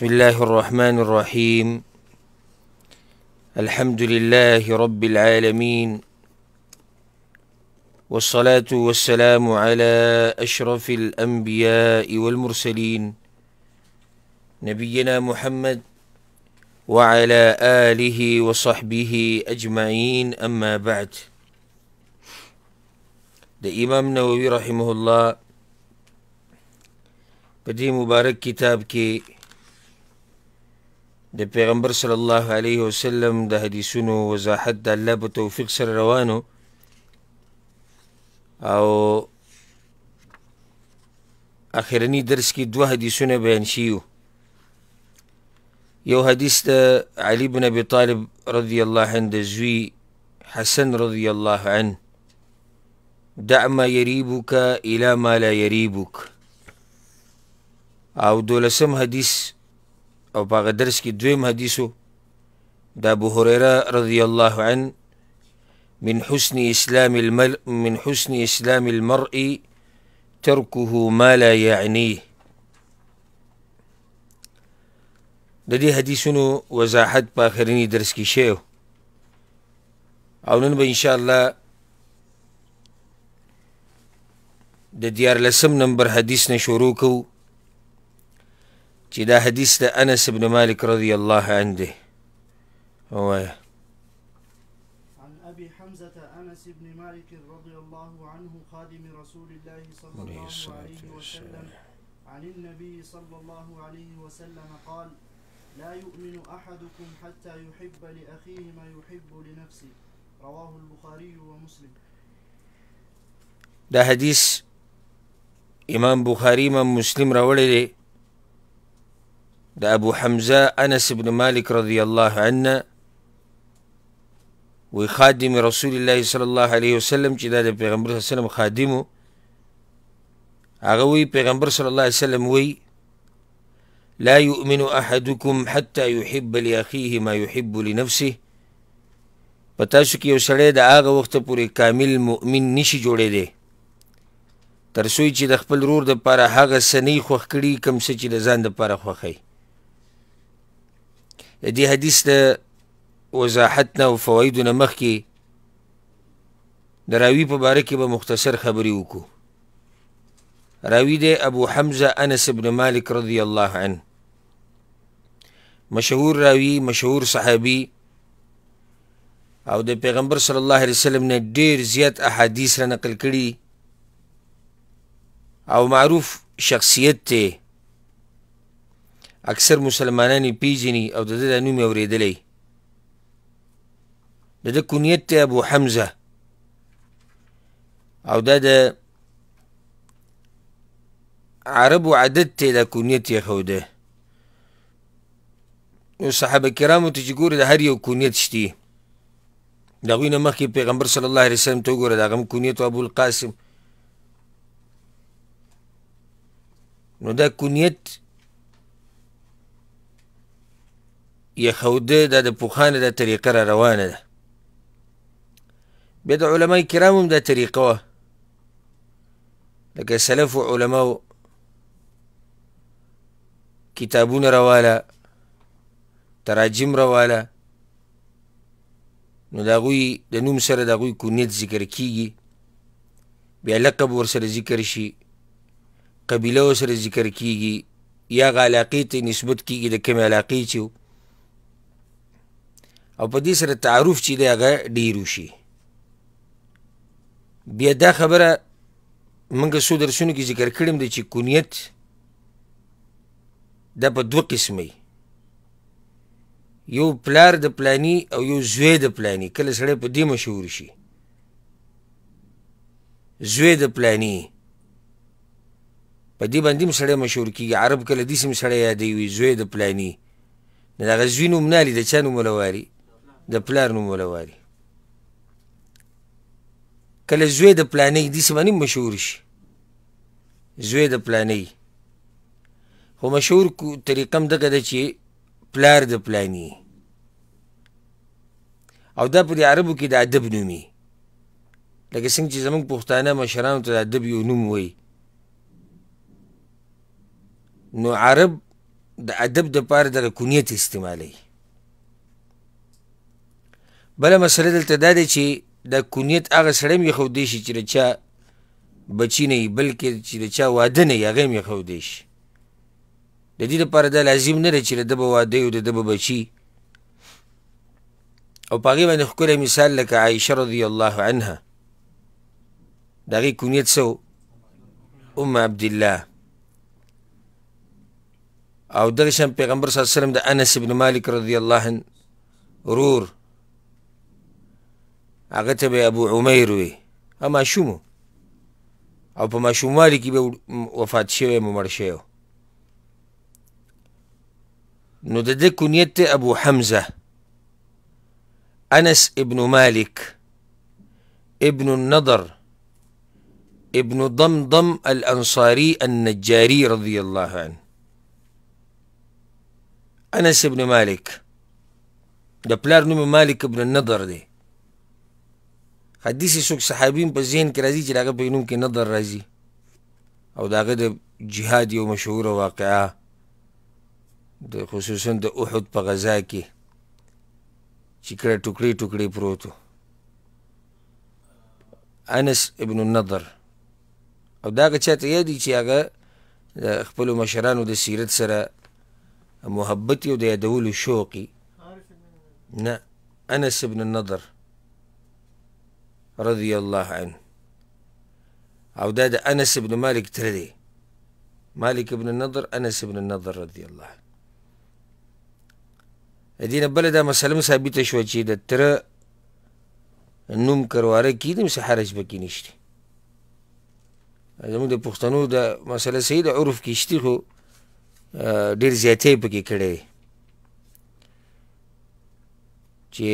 بسم الله الرحمن الرحيم الحمد لله رب العالمين والصلاة والسلام على أشرف الأنبياء والمرسلين نبينا محمد وعلى آله وصحبه أجمعين أما بعد الإمام نووي رحمه الله بدي مبارك كتابك کتاب د پیغمبر صلی الله علیه وسلم د حدیثونو وضاحت د الله په توفیق سره روانو او اخرنی درس کې دوه حدیثونه بیان شیو یو حدیث د علی بن ابي طالب رضی الله عنه د زوی حسن رضی الله عنه دع ما يريبك الى ما لا يريبك او دولسم حدیث او په هغه درس کې دویم حدیثو د ابو هريره رضی الله عنه من حسن اسلام المل من حسن اسلام المرء تركه ما لا يعنيه د دې حدیثونو وضاحت په اخرنی درس کې شیو او نن به ان شاء الله د دیار لسم نمبر حدیث نه شروع کوو چې دا حدیث د انس بن مالک رضی الله عنه دی عن ابي حمزه انس بن مالك رضي الله عنه خادم رسول الله صلى الله عليه وسلم عن النبي صلى الله عليه وسلم قال لا يؤمن احدكم حتى يحب لاخيه ما يحب لنفسه رواه البخاري ومسلم دا حدیث امام بخاری من مسلم راوړی دی د ابو حمزه انس بن مالک رضی الله عنه وی خادم رسول الله صلی الله علیه وسلم چې دا د پیغمبر صلی الله علیه وسلم خادمو هغه وی پیغمبر صلی الله علیه وسلم وی لا يؤمن احدكم حتى يحب لاخيه ما يحب لنفسه پتا شو کې یو سړی د هغه وخت پورې کامل مؤمن نشي جوړې دی تر څو چې د خپل رور د پاره هغه سنې خوخ کړي کم څه چې د ځان د پاره خوخی د دې حدیث د وضاحت نه او فوایدو نه مخکې د راوي په باره کې به مختصر خبرې وکړو راوي دی ابو حمزه انس بن مالک رضی الله عنه مشهور راوي مشهور صحابي او د پیغمبر صلی الله علیه وسلم نه ډیر زیات احادیث را نقل کړي او معروف شخصیت ته اکثر مسلمانان پیژني او د دې نوم اوریدلی د د کونیت ته ابو حمزه او دا د عربو عادت ته د کونیت یې خوده نو صحابه کرامو ته چې ګورې د هر یو کونیت شتي د هغوی نه مخکې پیغمبر صلی الله علیه وسلم ته وګوره د هغه هم کونیت ابو القاسم نو دا کونیت یخوده دا د پوخانه د طریقه را روانه ده بیا د علما کرامو هم دا طریقه وه لکه سلف و علماو کتابونه رواله تراجم رواله نو د هغوی د نوم سره د هغوی کونیت ذکر کیږي بیا لقب ورسره ذکر شي قبیله ورسره ذکر کیږي یا هغه علاقې ته نسبت کیږي د کومې علاقې چې او په دې سره تعارف چې دی هغه ډیر شي بیا دا خبره موږ څو درسونو کې ذکر کړیم دی چې کونیت دا په دوه قسمه یو پلار د پلانی او یو زوی د پلانی کله سړی په دې مشهور شي زوی د پلانی په دې باندې سړی مشهور کیږي عرب کله دې سم سړی یادوي زوی د پلانی نه دغه زوی نوم نه لید چا نوم ولواري د پلار نوم ولواري کله زوی د پلانې داسې باندې مشهور شي زوی د پلانې خو مشهور طریقه هم دغه ده چې پلار د پلانې او دا پرې عربو کې د ادب نومي لکه څنګه چې زمونږ پښتانه مشرانو ته د ادب یو نوم وایي نو عرب د ادب د پاره دغه کونیت استعمالوي بله مسله دلته دا دی چې د کونیت هغه سړی هم یښودی شي چې د چا بچي نه وي بلکې چې د چا واده نه وي هغه هم یښودی شي د دې دپاره دا لازم نه دی چې د ده به واده وي د ده به بچي او په هغې باندې ښکلی مثال لکه عایشه رضی الله عنها د هغې کونیت څه ام عبدالله او دغه شان پیغمبر صلی الله علیه وسلم د انس بن مالک رضی الله عنه ورور هغه ته به ابو عمیر وی هغه ماشوم او په ماشوموالي کې به وفات شوی مړ شوی نو د ده کنیت ابو حمزه انس ابن مالک ابن النضر ابن ضمضم الانصاري النجاري رضي الله عنه انس ابن مالک د پلار نوم مالک ابن النضر دی حدیث څوک صحابین په ذهن کې راځي چې داغه په نوم کې نه در راځي او داغه د جهاد یو مشهوره واقعه د خصوصا د احد په غزا کې چې کله ټوکړې ټوکړې پروت انس ابن النضر او داغه چاته یادي چې هغه خپل مشرانو د سیرت سره محبت یو د یادولو شوقي نه انس ابن النضر رضی الله عنه او دا د انس ابن مالک تره دی مالک ابن النضر انس ابن النضر رضی الله عنه دینه بل دا مسله ثابت شو چې د تره نوم کرواره کې دم څه حرج بکې نشته زموږ د پښتنو د مسله سید عرف کې شته خو ډیر زیاتې پکې کړي چې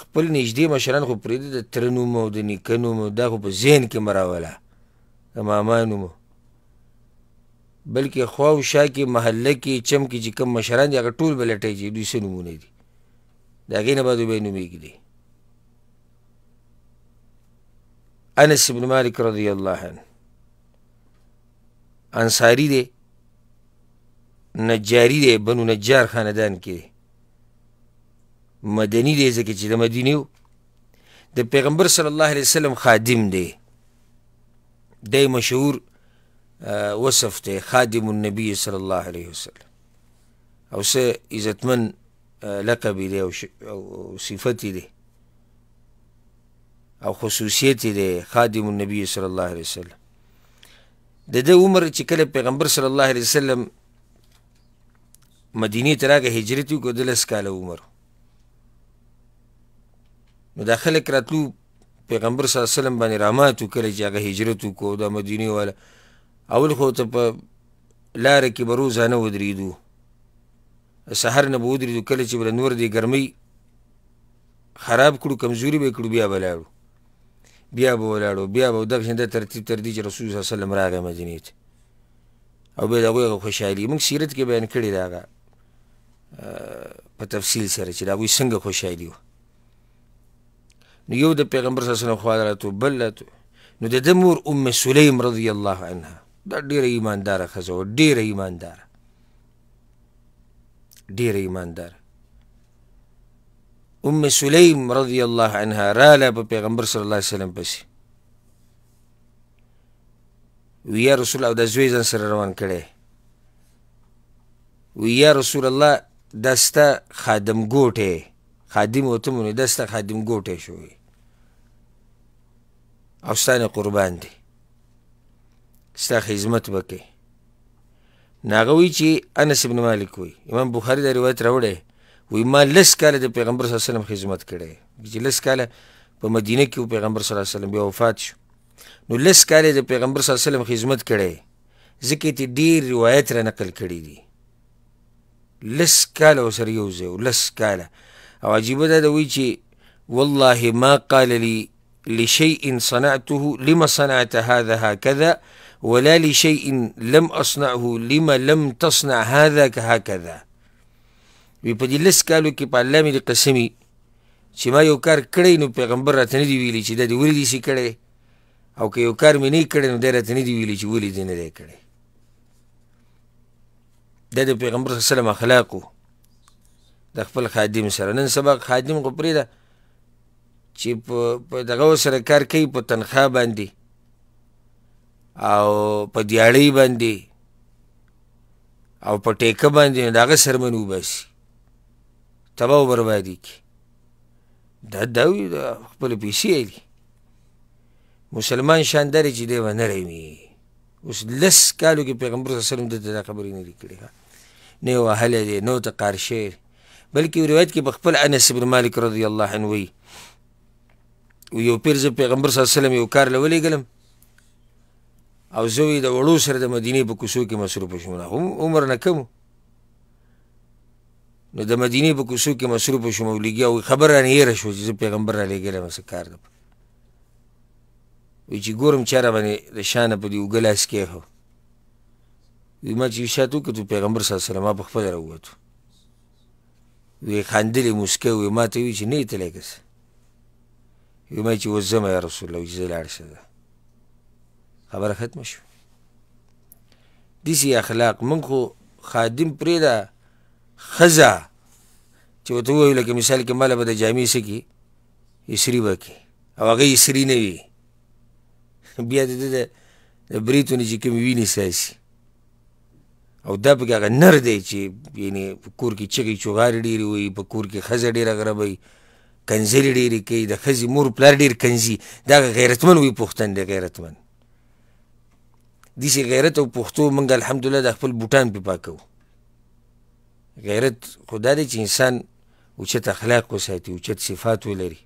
خپل نږدې مشران خو پرېږدي د تره نوم او د نیکه نوم دا خو په ذهن کې مه راوله د ماما نوم بلکې خوا او شا کې محله کې چم کې چې کم مشران دي هغه ټول به لټوي چې دوی څه نومونه دي د هغې نه به دوی به نومېږي دی انس بن مالک رضی الله عنه انصاری دی نجاری دی بنو نجار خاندان کې دی مدنی دی ځکه چې د مدینی د پیغمبر صلی الله علیه وسلم خادم دی دی مشهور وصف دی خادم النبی صلی الله علیه وسلم او سه عزتمن لقب دی او, او صفت دی او خصوصیت دی خادم النبی صلی الله علیه وسلم د د عمر چې کله پیغمبر صلی الله علیه وسلم مدینه ته راغی هجرت وکړ د لس کاله عمر نو دا خلک راتلو پیغمبر صلی الله علیه وسلم باندې رامات وکړي چې هغه هجرت وکړو د مدینه والا اول خو ته په لار کې به روزانه ودرېدو سحر نه به ودرېدو کله چې به نور دی ګرمۍ خراب کړو کمزوري به کړو بیا به لاړو بیا به ولاړو بیا به دغه شنده ترتیب تر دې چې رسول صلی الله علیه وسلم راغی مدینې ته او بیا د هغوی خوشحالي موږ سیرت کې بیان کړې ده هغه په تفصیل سره چې د هغوی څنګه خوشحالي وه نو یو د پیغمبر صلی الله علیه وسلم خوا راتو بل راتو نو د د مور ام سلیم رضی الله عنها دا ډیره ایمانداره ښځه وه ډیره ایمانداره ډیره ایمانداره ام سلیم رضی الله عنها راله په پیغمبر صلی الله علیه وسلم پسې وی یا رسول الله او د زوی ځان سره روان کړی وی یا رسول الله دا ستا خادم ګوټی خادم وته مونې دا ستا خادم ګوټی شوی او ستانه قربان دي ستا خدمت وکي ناغوي چې انس ابن مالک وي امام بخاری دا روایت راوړی وي ما لس کاله د پیغمبر صلی الله علیه وسلم خدمت کړی چې لس کاله په مدینه کې پیغمبر صلی الله علیه وسلم بیا وفات شو نو لس کاله د پیغمبر صلی الله علیه وسلم خدمت کړی ځکه ته ډیر روایت را نقل کړی دي لس کاله وسره یو ځای لس کاله او عجیبه دا ده وی چې والله ما قال لي لشيء صنعته لما صنعت هذا هكذا ولا لشيء لم أصنعه لما لم تصنع هذا هكذا وی په دې لس کالو کې په الله مې قسمي چې ما یو کار کړی نو پیغمبر راته نه دی ویلي چې دا دې ولې دې شي کړی او که یو کار مې نه کړی نو دی راته نه دی ویلي چې ولې دې نه دی کړی دا د پیغمبر صلی الله علیه وسلم اخلاقو د خپل خادم سره نن سبا خادم خو پرېږده چې په دغه سره کار کوي په تنخوا باندې او په دیاړۍ باندې او په ټیکه باندې دغه سرمن وباسي تباو بربادي کی دا دوی خپل پیسې دي مسلمان شاندارې چې دی ونه رمي اوس لس کالو کې پیغمبر صلی الله علیه وسلم د دا خبرې نه لیکلې نه وهله دی نو تقار شیر بلکې روایت کې په خپل انس بن مالک رضی الله عنه وی یو پیر زه پیغمبر صلی الله علیه وسلم یو کار لولېږلم او زه د وړو سره د مدینې په کوڅو کې مصروف شوم نه عمر نه کم نو د مدینې په کوڅو کې مصروف شوم او لګیا او خبر را نه یې شو چې زه پیغمبر را لېږلم څه کار ده وی چې ګورم چا را باندې د شانه په دې اوږه لاس کېښو وی ما چې شات وکړو پیغمبر صلی الله علیه وسلم ما په خپله راووتو وی خندلې موسکه وی ما ته وی چې نه یې تللی که یو مې چې وزم یا رسول الله چې لاړ شه خبره ختم شو دیسی اخلاق من خو خادم پریدا خزا چې وته وی لکه مثال کې مال به د جامع سکی اسری وکي او هغه اسری نه وی بیا د د بریتونه چې کوم ویني ساسي او دا پکې هغه نر دی چې یعنی په کور کې چغې چوغارې ډېرې وي په کور کې ښځه ډېره غربوي کنځلې ډېرې کوي د ښځې مور پلار ډېر کنځي دا غیرتمن وي پښتن دی غیرتمن داسې غیرت او پښتو موږ الحمدلله د خپل بوټان پې پاکو غیرت خو دا دی چې انسان اوچت اخلاق وساتي اوچت صفات ولري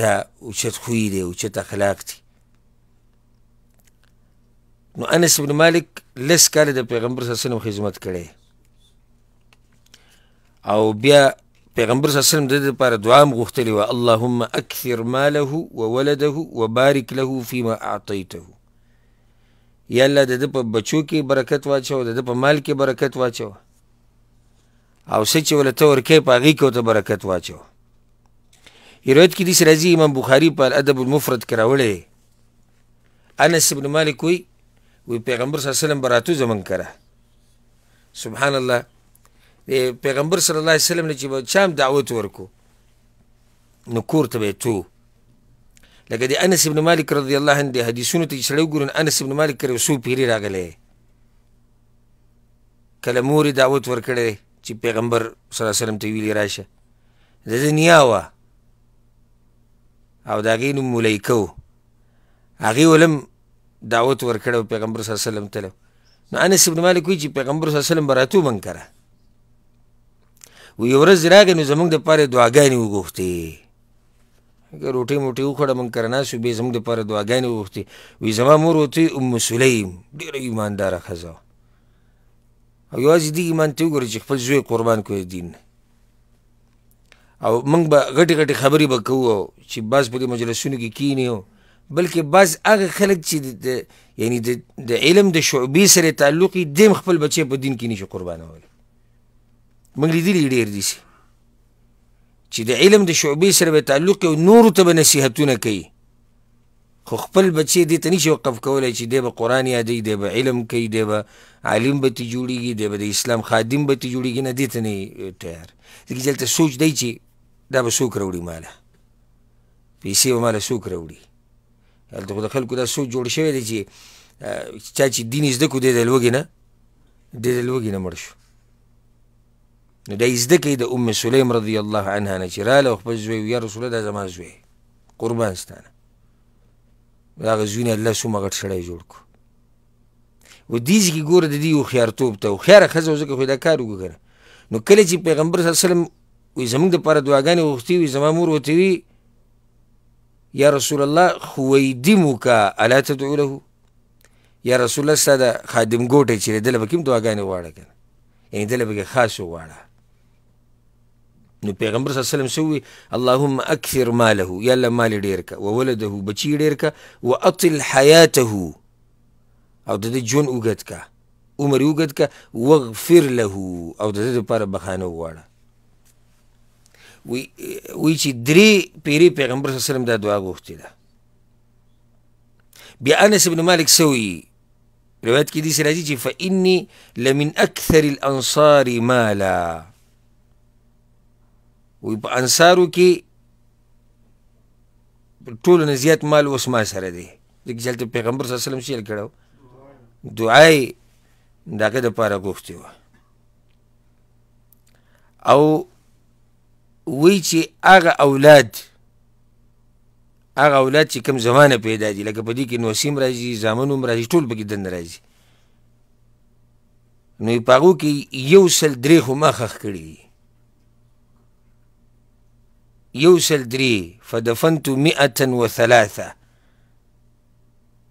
دا اوچت خوی دی اوچت اخلاق دی نو انس بن مالک لس کاله د پیغمبر صلی الله علیه وسلم خدمت کړی او بیا پیغمبر صلی الله علیه وسلم د لپاره دعا هم غوښتلې وه اللهم اکثر ماله وولده وبارک له فيما اعطيته یا الله د ده په بچو کې برکت واچوه د ده په مال کې برکت واچوه او څه چې ولته ورکې په هغې کې ورته برکت واچوه روایت کې داسې راځي امام بخاري په الادب المفرد کې راوړی انس بن مالک وی وی پیغمبر صلی الله علیه وسلم براتو زمن کړه سبحان الله د پیغمبر صلی الله علیه وسلم نه چې به چام دعوت ورکو نو کور ته به تو لکه د انس ابن مالک رضی الله عنه د حدیثونو ته چې سړی وګورو انس ابن مالک کره څو پیري راغلی کله مور دعوت ورکړی چې پیغمبر صلی الله علیه وسلم ته ویلي راشه د دنیا وه او د هغې نوم ملیکه و هغې ولم دعوت ورکړی پیغمبر صلی الله علیه وسلم ته نو انس ابن مالک وایي چې پیغمبر صلی الله علیه وسلم به راتومن کړه و یو ورځ راغی نو زمونږ دپاره دعاګانې وغوښتې که روټۍ موټۍ وخوړه موږ کره ناست یو بیا زموږ دپاره دعاګانې وغوښتې وایي زما مور وتې ام سلیم ډېره ایمانداره ښځه او یوازې دې ایمان ته وګورئ چې خپل زوی قربان کړو دین او موږ به غټې غټې خبرې به کوو چې بعض په دې مجلسونو کې کینی بلکې بعض هغه خلک چې یعنی د علم د شعبې سره تعلق یې دیم خپل بچی په دین کې نشي قربانولی موږ لیدلی ډېر دي چې د علم د شعبې سره به تعلق او نورو ته به نصیحتونه کوي خو خپل بچی دې ته نشي وقف کولی چې دی به قرآن یادوي دی به علم کوي دی به عالم به ترې جوړېږي دی به د اسلام خادم به ترې جوړېږي نه دې ته نه تیار ځکه چې هلته سوچ دی چې دا به څوک راوړي ماله پیسې به ماله څوک راوړي هلته خو د خلکو دا سوچ جوړ شوی دی چې چا چې دین یې زده کړو دی د لوږې نه دی د لوږې نه مړ شو نو د زدکې د ام سلیم رضی الله عنها نه چې رااله خپل زوی یا رسول الله زما زوی قربان ستانه هغه زوی نه الله څومره غټ سړی جوړ کړو و دیز کې ګوره د دې هوښیارتوب ته هوښیاره ښځه ځکه خو دا کار وکړه نو کله چې پیغمبر صلی الله علیه وسلم وي زمونږ دپاره دعاګانې غوښتې وي زما مور ورته وي یا رسول الله خویدي مو کا الا تدعو له یا رسول الله ستا د خادم ګوټی چې دی دله پکې هم دعاګانې غواړه که نه یعنې دله پکې خاص وغواړه نو پیغمبر صلی الله علیه وسلم سوی اللهم اكثر ماله یا الله مال ډیر کا وولده بچی ډیر کا واطل حياته او د دې جون اوګد کا عمر اوګد کا واغفر له او د دې لپاره بخانه وواړه وی وی چې درې پیری پیغمبر صلی الله علیه وسلم دا دعا غوښتې ده بیا انس بن مالک سوی روایت کې دي سراجي چې فإني لمن أكثر الأنصار مالا وي په انصارو کې ټولو نه زیات مال اوس ما سره دی ځکه چې هلته پیغمبر صلی وسلم شیل کړی دعا یې د هغه دپاره غوښتې وه او وی چې هغه اولاد هغه اولاد چې کوم زمانه پیدا دي لکه په دې کې نوسیم راځي زامن هم راځي ټول پکې دن راځي نو په هغو کې یو سل درې خو ما خښ کړي دي یو سل درې فدفنت مئة و ثلاثه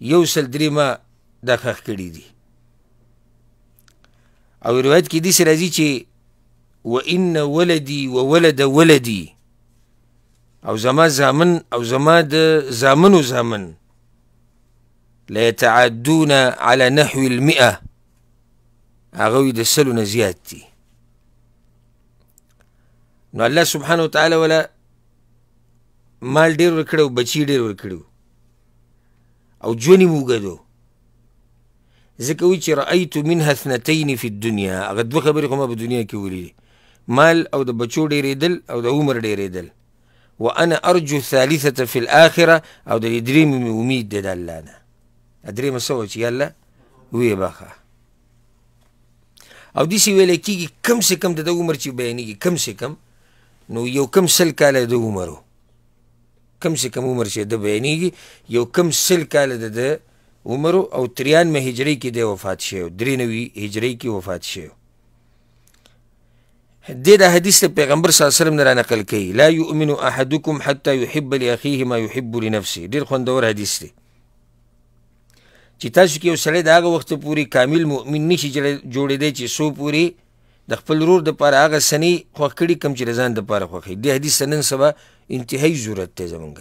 یو سل درې ما دا خخ کړي دي او روایت کې دي سره دي چې و ان ولدي و ولد ولدي او زما زامن او زما د زامنو زامن لا يتعدون على نحو المئة هغوی د سلو نه زیات دي نو الله سبحانه وتعالی ولا مال ډیر ورکړو بچی ډیر ورکړو او جونی مو غدو ځکه وی چې رأیت منها اثنتين في الدنيا هغه دوه خبرې کومه په دنیا کې ولیدې مال او د بچو ډیرېدل او د عمر ډیرېدل وانا ارجو الثالثه في الاخره او د دریم امید د الله نه دریم سو چې یاله وی باخه او دسی ویل کیږي کم سه کم د عمر چې بیانېږي کم سه کم نو یو کم سل کاله د عمرو کم سي کم عمر چې د بیانېږي یو کم سل کاله د د عمر او 93 هجری کې د وفات شوی 93 هجری کې وفات شوی د د حدیث پیغمبر صلی الله علیه وسلم نه نقل کړي لا يؤمن احدكم حتى يحب لاخيه ما يحب لنفسه ډیر خوندور حدیث دی چې تاسو کې یو سړی د هغه وخت پورې کامل مؤمن نشي جوړېدی چې سو پورې د خپل رور د پاره هغه سني خوښ کړي کم چې د ځان د پاره خوښوي دې حدیث نن سبا انتهایی ضرورت دی زمونږ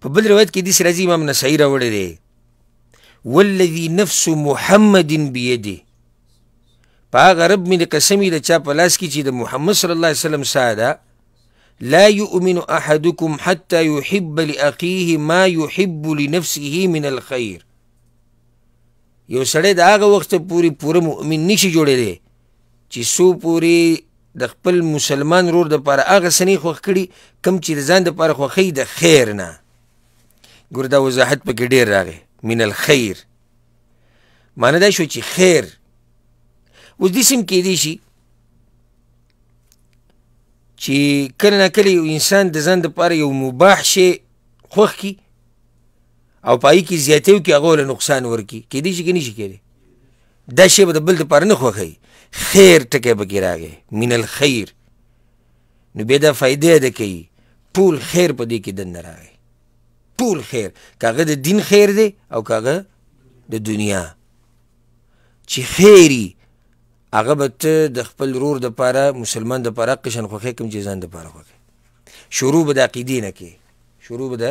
په بل روایت کې داسې راځي امام نسعي راوړی دی والذي نفس محمد بیده په هغه رب مې د قسم د چا په لاس کې چې د محمد صلی الله علیه وسلم سا ده لا يؤمن احدكم حتى يحب لاخيه ما يحب لنفسه من الخير یو سړی د هغه وخت پورې پوره مؤمن نشي جوړېدی چې څو پورې د خپل مسلمان رور د پاره هغه سنې خوښ کړي کم چې د ځان د پاره خوښي د خیر نه ګور دا وضاحت پکې ډیر راغی من الخير معنی دا شو چې خیر اوس داسې هم کیدی شي چې کله نه کله یو انسان د ځان د پاره یو مباح شی خوښ کړي او پای کې زیاتې وکړي هغه له نقصان ورکړي کیدی شي که نه شي کیدی دا شی به د بل دپاره نه خوښوي خیر ټکی به کې راغې من الخیر نو بیا دا فایدې ده کوي ټول خیر په دې کې دننه راغی ټول خیر کاغه د دین خیر دی او کاغه د دنیا چې خیری هغه به ته د خپل رور د پاره مسلمان د پاره قشن خوخې کوم چې ځان د پاره خوخې شروع به د عقیدې نه کې شروع به د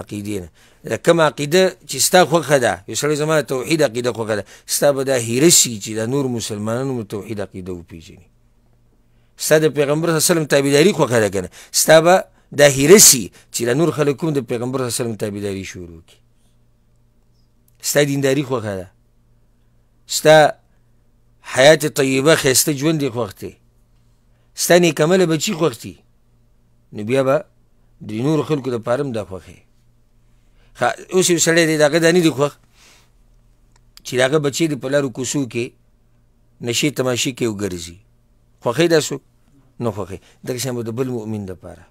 عقیدې نه کوم عقیده چې ستا خوخه ده یو سړی زما توحید عقیده خوخه ده ستا به دا هیره شي چې د نور مسلمانانو توحید عقیده وپېژني ستا د پیغمبر صلی وسلم تابعداري خوخه ده که نه ستا به دا هیره شي چې د نور خلک هم د پیغمبر صلی وسلم تابعداري شروع کړي ستا دینداري خوخه ده ستا حیات طیبه ښایسته ژوند یې خوښ دی ستا نیکمله بچي خوښ دي نو بیا به د نورو خلکو دپاره هم دا خوښوي اوس یو سړی دی د هغه دا نه دي خوښ چې د هغه بچی دی په لارو کوڅو کې نشې تماشې کې وګرځي خوښې ده څوک نه خوښې دغه شان به د بل مؤمن دپاره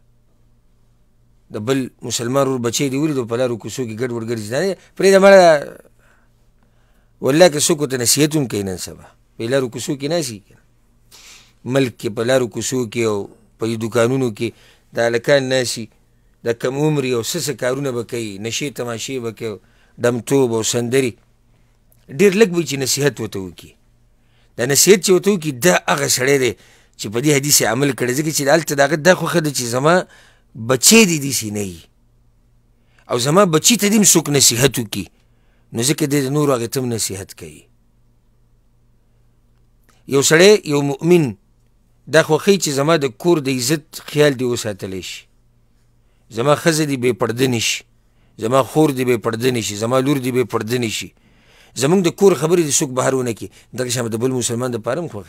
د بل مسلمان ور بچی دی ولیدو په لارو کوڅو کې ګډ وډ ګرځي دا پرېږده مړه والله که څوک ورته نصیحت هم کوي نن سبا په لارو کوڅو کې ناسي ملک کې په لارو کوڅو کې او په دکانونو کې دا هلکان ناسي د کم عمر یو سس کارونه بکې نشي تماشې بکې دمتو بو سندري ډیر لګ به چې نصيحت وته وکي د نصيحت چې وته وکي دا هغه سړی دی چې په دې حدیث عمل کړي ځکه چې دلته دغه د خو خد چې زما بچي دي دي سي نه او زما بچي ته دې مسوک نصيحت وکي نو ځکه د نور هغه تم نصيحت کوي یو سړی یو مؤمن دا خوخی چې زما د کور د عزت خیال دی وساتلی شي زما خزه دی به پرده نشي زما خور دی به پرده نشي زما لور دی به پرده نشي زمونږ د کور خبرې د څوک بهرونه کی دغه شمه د بل مسلمان د پاره مخه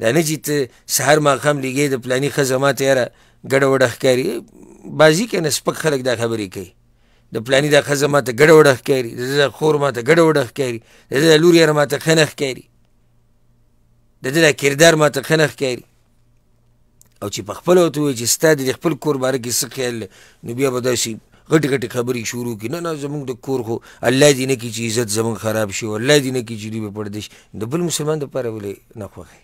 دا نه چې ته سهار ماښام لګې د پلاني خزه ما ته یاره ګډه وډه ښکاري بازی کنه سپک خلک دا خبرې کوي د پلاني دا خزه ما ته ګډه وډه ښکاري د خور ما ته ګډه وډه ښکاري د لور یاره ما ته ښه نه ښکاري د ده دا کردار ما ته ښه نه ښکاري او چې په خپل وته چې ستاد د خپل کور باره کې څه خیال نو بیا به داسې غټې غټې خبرې شروع کړي نه نه زمونږ د کور خو الله دې نه کړي چې عزت زمونږ خراب شي الله دې نه کړي چې دوی به پړدې شي د بل مسلمان دپاره ولې ناخوښه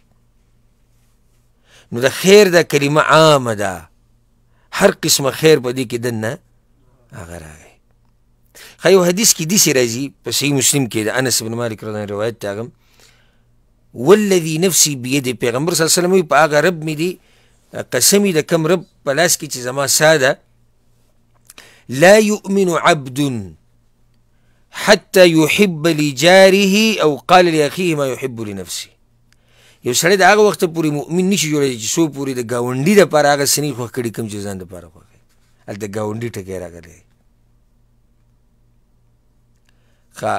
نو د خیر دا کلمه عامه ده هر قسمه خیر په دې کې دننه هغه راغی ښه یو حدیث کې داسې راځي په صحیح مسلم کې د انس بن مالک رضی روایت ته هغه والذي نفسي بيده پیغمبر صلی الله علیه وسلم په هغه رب مې دی قسمی د کم رب په لاس کې چې زما ساده لا یؤمن عبد حتى يحب لجاره او قال لاخيه ما يحب لنفسه یو سړی د هغه وخت پورې مؤمن نشي جوړی چې څو پورې د گاونډي د پاره هغه سني خو کړي کم چې ځان د پاره خو ال د گاونډي ټکی راغلی خا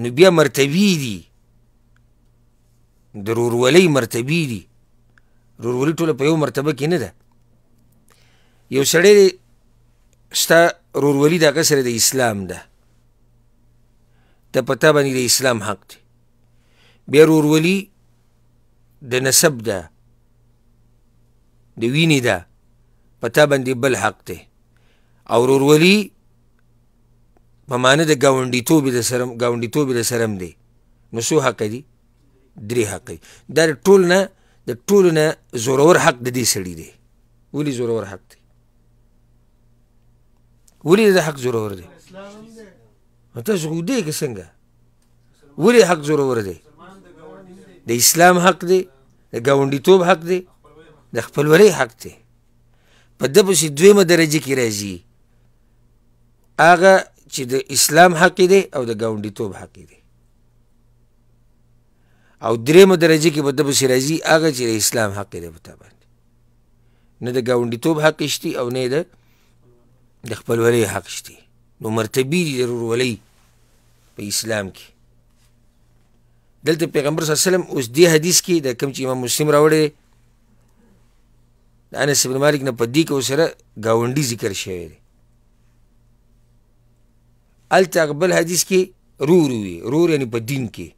نو بیا مرتبی دي ضرور ولی مرتبی دي ورورولي ټوله په یو مرتبه کې نه ده یو سړی ستا ورورولي د هغه سره د اسلام ده د په تا باندې د اسلام حق دی بیا ورورولي د نسب ده د وینې ده په تا باندې بل حق دی او ورورولي په معنی د ګاونډیتوب د سرم ګاونډیتوب د سرم دی نو څو حق دی درې حق دی دا ټول نه د ټولو نه زورور حق د دې سړي دی ولې زورور حق دی ولې د حق زورور دی تاسو خو دی که څنګه ولې حق زورور دی د اسلام حق دی د ګاونډیتوب حق دی د خپلولۍ حق دی په ده پسې دویمه درجه کې راځي هغه چې د اسلام حق دی او د ګاونډیتوب حق دی او درېمه درجه کې به د بسې راځي هغه چې د اسلام حق دی په تا باندې نه د ګاونډیتوب حق شته او نه د د خپلولۍ حق شته نو مرتبې دي د ورورولۍ په اسلام کې دلته پیغمبر صلی الله علیه وسلم اوس دې حدیث کې د کوم چې امام مسلم راوړی د انس بن مالک نه په دې کې ورسره ګاونډي ذکر شوی دی هلته بل حدیث کې رور وي رور یعنې په دین کې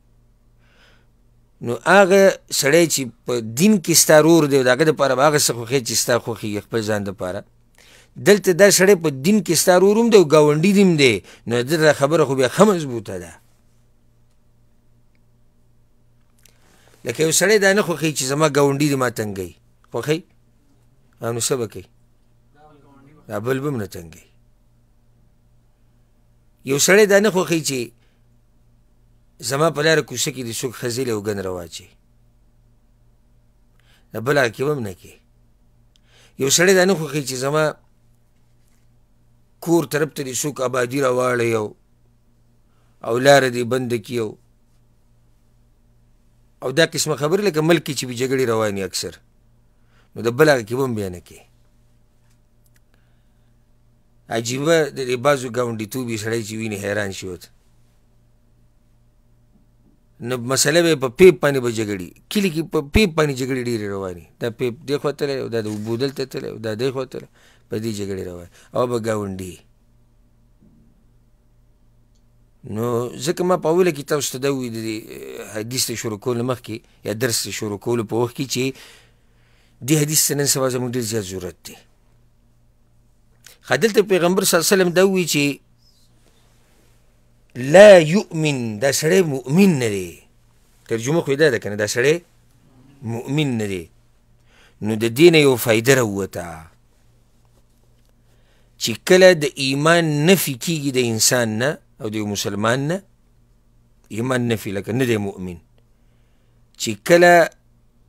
نو هغه سړی چې په دین کې ستا رور دی د هغه دپاره به هغه څه خوښوي چې ستا خوښېږي خپل ځان دپاره دلته دا سړی په دین کې ستا رور هم دی او ګاونډي دیم دی نو د دا خبره خو بیا ښه مضبوطه ده لکه یو سړی دا نه خوښوي چې زما ګاونډي دې ما تنګوي خوښوي او نو څه به کوي دا بل به هم نه تنګوي یو سړی دا نه خوښوي چې زما په لاره کوڅه کې دې څوک ښځې له اوږن راواچي د بل عقیب هم نه کوي یو سړی دا نه خوښوي چې زما کور طرف ته دې څوک آبادي راواړی او او لاره دې بنده کړي او او دا قسمه خبرې لکه ملک کې چې به جګړې روانې اکثر نو د بل عقیب هم بیا نه کوي عجیبه د دې بعضو ګاونډیتوب یې سړی چې ویني حیران شي ورته نو مسله به په پیپ باندې به جګړې کلی کې په پیپ باندې جګړې ډېرې روانې دا پیپ دې خوا تللی او دا د اوبو دلته تللی او دا دې خوا تللی په دې جګړې روانې او به ګاونډي نو ځکه ما په اوله کې تاسو ته دا وویل د حدیث ته شروع کولو مخکې یا درس ته شروع کولو په وخت کې چې دې حدیث ته نن سبا زموږ ډېر زیات ضرورت دی ښه دلته پیغمبر صلی الله علیه وسلم دا وویل چې لا یؤمن دا سړی مؤمن نه دی ترجمه خو دا ده که نه دا سړی مؤمن نه دی نو د دې نه یو فایده راووته چې کله د ایمان نفي کیږي د انسان نه او د یو مسلمان نه ایمان نفي لکه نه دی مؤمن چې کله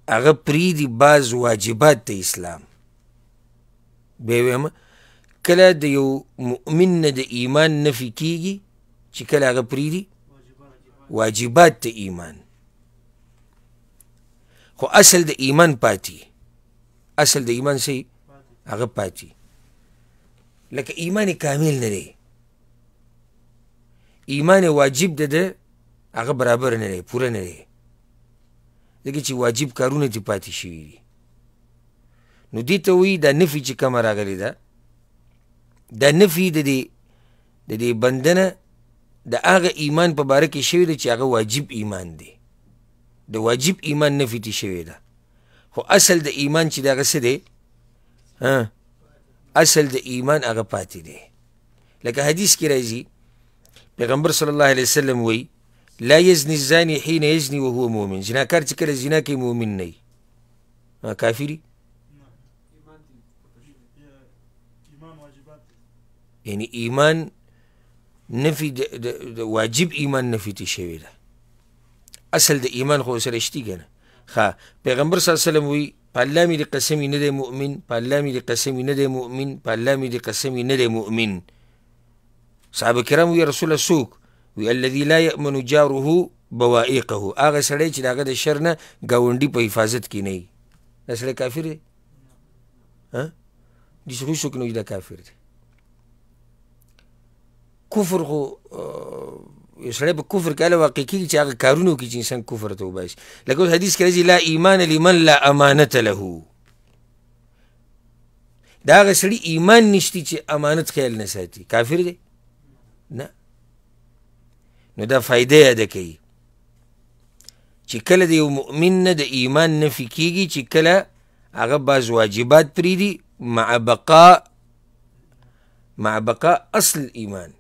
هغه پریدي بعض واجبات د اسلام بیا کله د یو مؤمن نه د ایمان نفي کیږي چې کله هغه پریدي واجبات د ایمان خو اصل د ایمان پاتې اصل د ایمان سي هغه پاتې لکه ایمان کامل نه دی ایمان واجب ده ده هغه برابر نه دی پوره نه دی ځکه چې واجب کارونه دې پاتې شوي دي نو دې ته وایي دا نفي چې کومه راغلې ده دا نفي د دې د دې بندنه د هغه ایمان په باره کې شوی دی چې هغه واجب ایمان دی د واجب ایمان نه فیتی شوی ده خو اصل د ایمان چې دغه څه دی اصل د ایمان هغه پاتې دی لکه حدیث کې راځي پیغمبر صلی الله علیه وسلم وایي لا یزنی الزانی حین یزنی وهو مؤمن زناکار چې کله زنا کوي مؤمن نه وي کافر یعنی ایمان نفي د واجب ایمان نفي تی شوی ده اصل د ایمان خو سره شتی کنه خا پیغمبر صلی الله علیه وسلم وی پالله می د قسم نه دی مؤمن پالله می د قسم نه دی مؤمن پالله می د قسم نه دی مؤمن صحابه کرام وی رسول الله سوک وی الذي لا يأمن جاره بوائقه هغه سړی چې داغه د شر نه گاونډي په حفاظت کې نه دا سړی کافر دی ها دې څوک نه دا کافر دی کفر خو سړی په کفر کې واقع کېږي چې هغه کارونو کې چې انسان کفر ته وباسي لکه اوس حدیث کې راځي لا ایمان لمن لا امانت له دا هغه سړي ایمان نشتی چې امانت خیال نه ساتي کافر دی نه نو دا فایده اده کوي چې کله د یو مؤمن نه د ایمان نفي کېږي چې کله هغه بعض واجبات پرېږدي مع بقا مع بقا اصل ایمان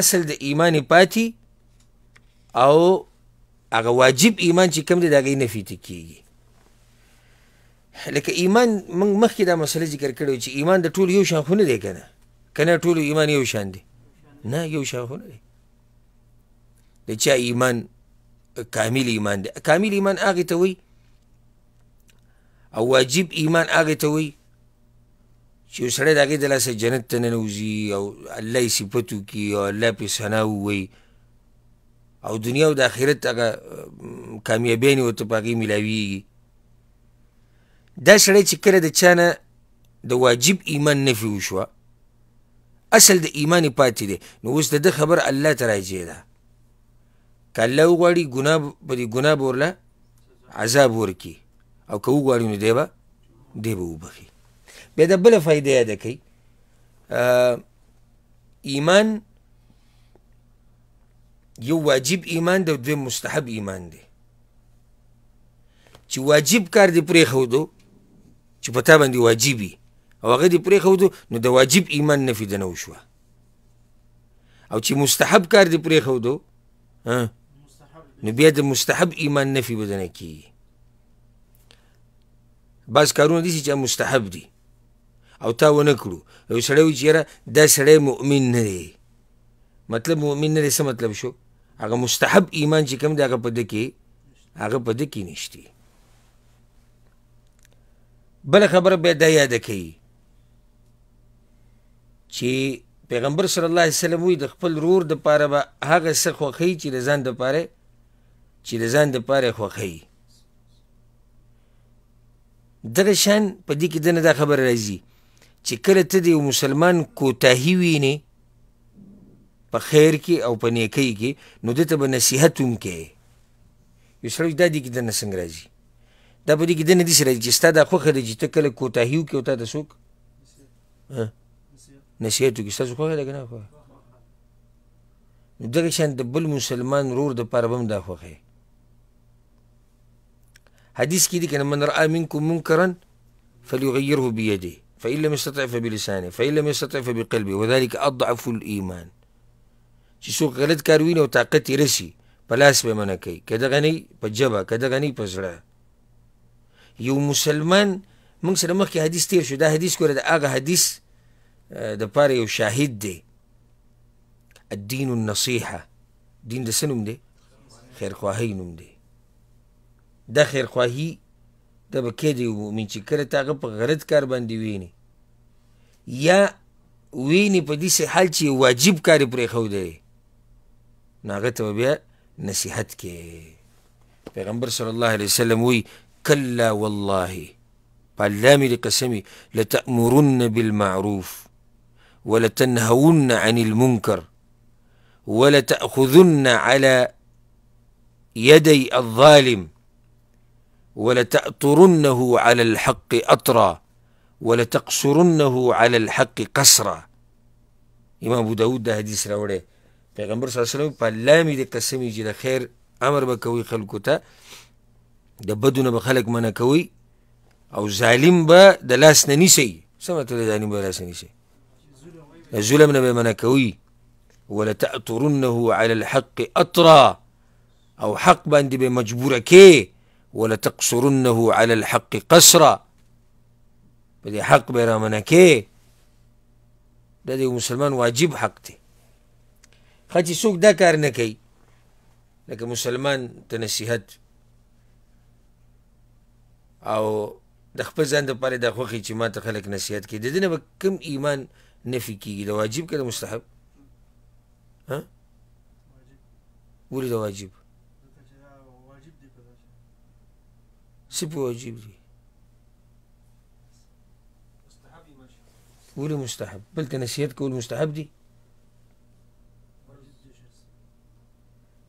اصل د ایمان پاتې او هغه واجب ایمان چې کم دی د هغې نفي ته کیږي لکه ایمان موږ مخکې دا مسله ذکر کړې چې ایمان د ټولو یو شان خو نه دی که نه که نه ټولو ایمان یو شان دی نه یو شان خو نه دی د چا ایمان کامل ایمان دی کامل ایمان هغې ته وایي او واجب ایمان هغې ته وایي چې یو سړی د هغې د لاسه جنت ته ننوځي او الله یې صفت وکړي او الله پې ثنا ووایي او دنیا او د آخرت هغه کامیابیانې ورته په هغې میلاویږي دا سړی چې کله د چا نه د واجب ایمان نفي وشوه اصل د ایمان پاتې دی نو اوس د ده خبر الله ته راجع ده که الله وغواړي ګناه به دې ګناه به ورله عذاب ورکړي او که وغواړي نو دی به دی به وبخي بیا د بله فایده یاده کوي ایمان یو واجب ایمان دی او دویم مستحب ایمان دی چې واجب کار دی پرېښودو چې په تا باندې واجب وي او هغه دی پرېښودو نو د واجب ایمان نفي د نه وشوه او چې مستحب کار دی پرېښودو نو بیا د مستحب ایمان نفي بدنه کیږي بعض کارونه دي چې مستحب دي او تا ونه کړو یو سړی وي چې یاره دا سړی مؤمن نه دی مطلب مؤمن نه دی څه مطلب شو هغه مستحب ایمان چې کوم دی هغه په ده کې هغه په ده کې نشتی بله خبره بیا دا یاده کوي چې پیغمبر صلی الله علیه وسلم وی د خپل رور د پاره به هغه څه خوښي چې د ځان د پاره چې د ځان د پاره خوښي دغه شان په دې کې دنه دا خبره راځي چې کله ته د یو مسلمان کوتاهي وینې په خیر کې او په نیکۍ کې نو ده ته به نصیحت هم کوې یو سړی دا دي کې دنه څنګه راځي دا په دې کې دنه داسې راځي چې ستا دا خوښه ده چې ته کله کوتاهي وکړې او تا ته څوک نصیحت وکړي ستاسو خوښه ده که نه خوښه نو دغه شان د بل مسلمان رور د پاره به هم دا خوښه حدیث کې دي که نه من رأى منکم منکرا فلیغیره بیده فإن لم يستطع فبلسانه فإن لم يستطع فبقلبه وذلك أضعف الإيمان چې څوک غلط کار ویني او طاقت یې رسي په لاس به منع کوي که دغه نه په ژبه که دغه نه په زړه یو مسلمان موږ سره مخکې حدیث تیر شو دا حدیث ګوره د هغه حدیث دپاره یو شاهد دی الدین النصیحه دین د څه نوم دی خیرخواهۍ نوم دی دا خیرخواهي ته به کې دی ومن چې کله ته هغه په غلط کار باندې ویني یا ویني په داسې حال چې واجب کار یې پرېښودی دی نو هغه ته به بیا نصیحت کې پیغمبر صلی الله علیه وسلم وی کلا والله په الله مې د قسمې لتأمرن بالمعروف ولتنهون عن المنکر ولتأخذن على يدي الظالم ولتأطرنه على الحق أطرا ولتقصرنه على الحق قصرا امام ابو داود دا حدیث راوړی پیغمبر صلی الله علیه وسلم په لامې د قسمې چې د خیر امر به کوي خلکو ته د بدونه به خلک منع کوي او ظالم به د لاس نه نیسي څه مطلب ظالم به لاس نه نیسي ظلم نه به منع کوي ولتأطرنه على الحق أطرا او حق باندې به مجبوره کې ولتقصرنه على الحق قصرا په دې حق به رامنه کې دا د مسلمان واجب حق دی ښه چې څوک دا کار نه کوي لکه مسلمان ته نصیحت او د خپل ځان دپاره دا خوښي چې ما ته خلک نصیحت کوي د دې نه به کوم ایمان نفي کېږي د واجب که د مستحب ولې د واجب څه په واجب دي ولې مستحب بلته نصیحت کول مستحب دي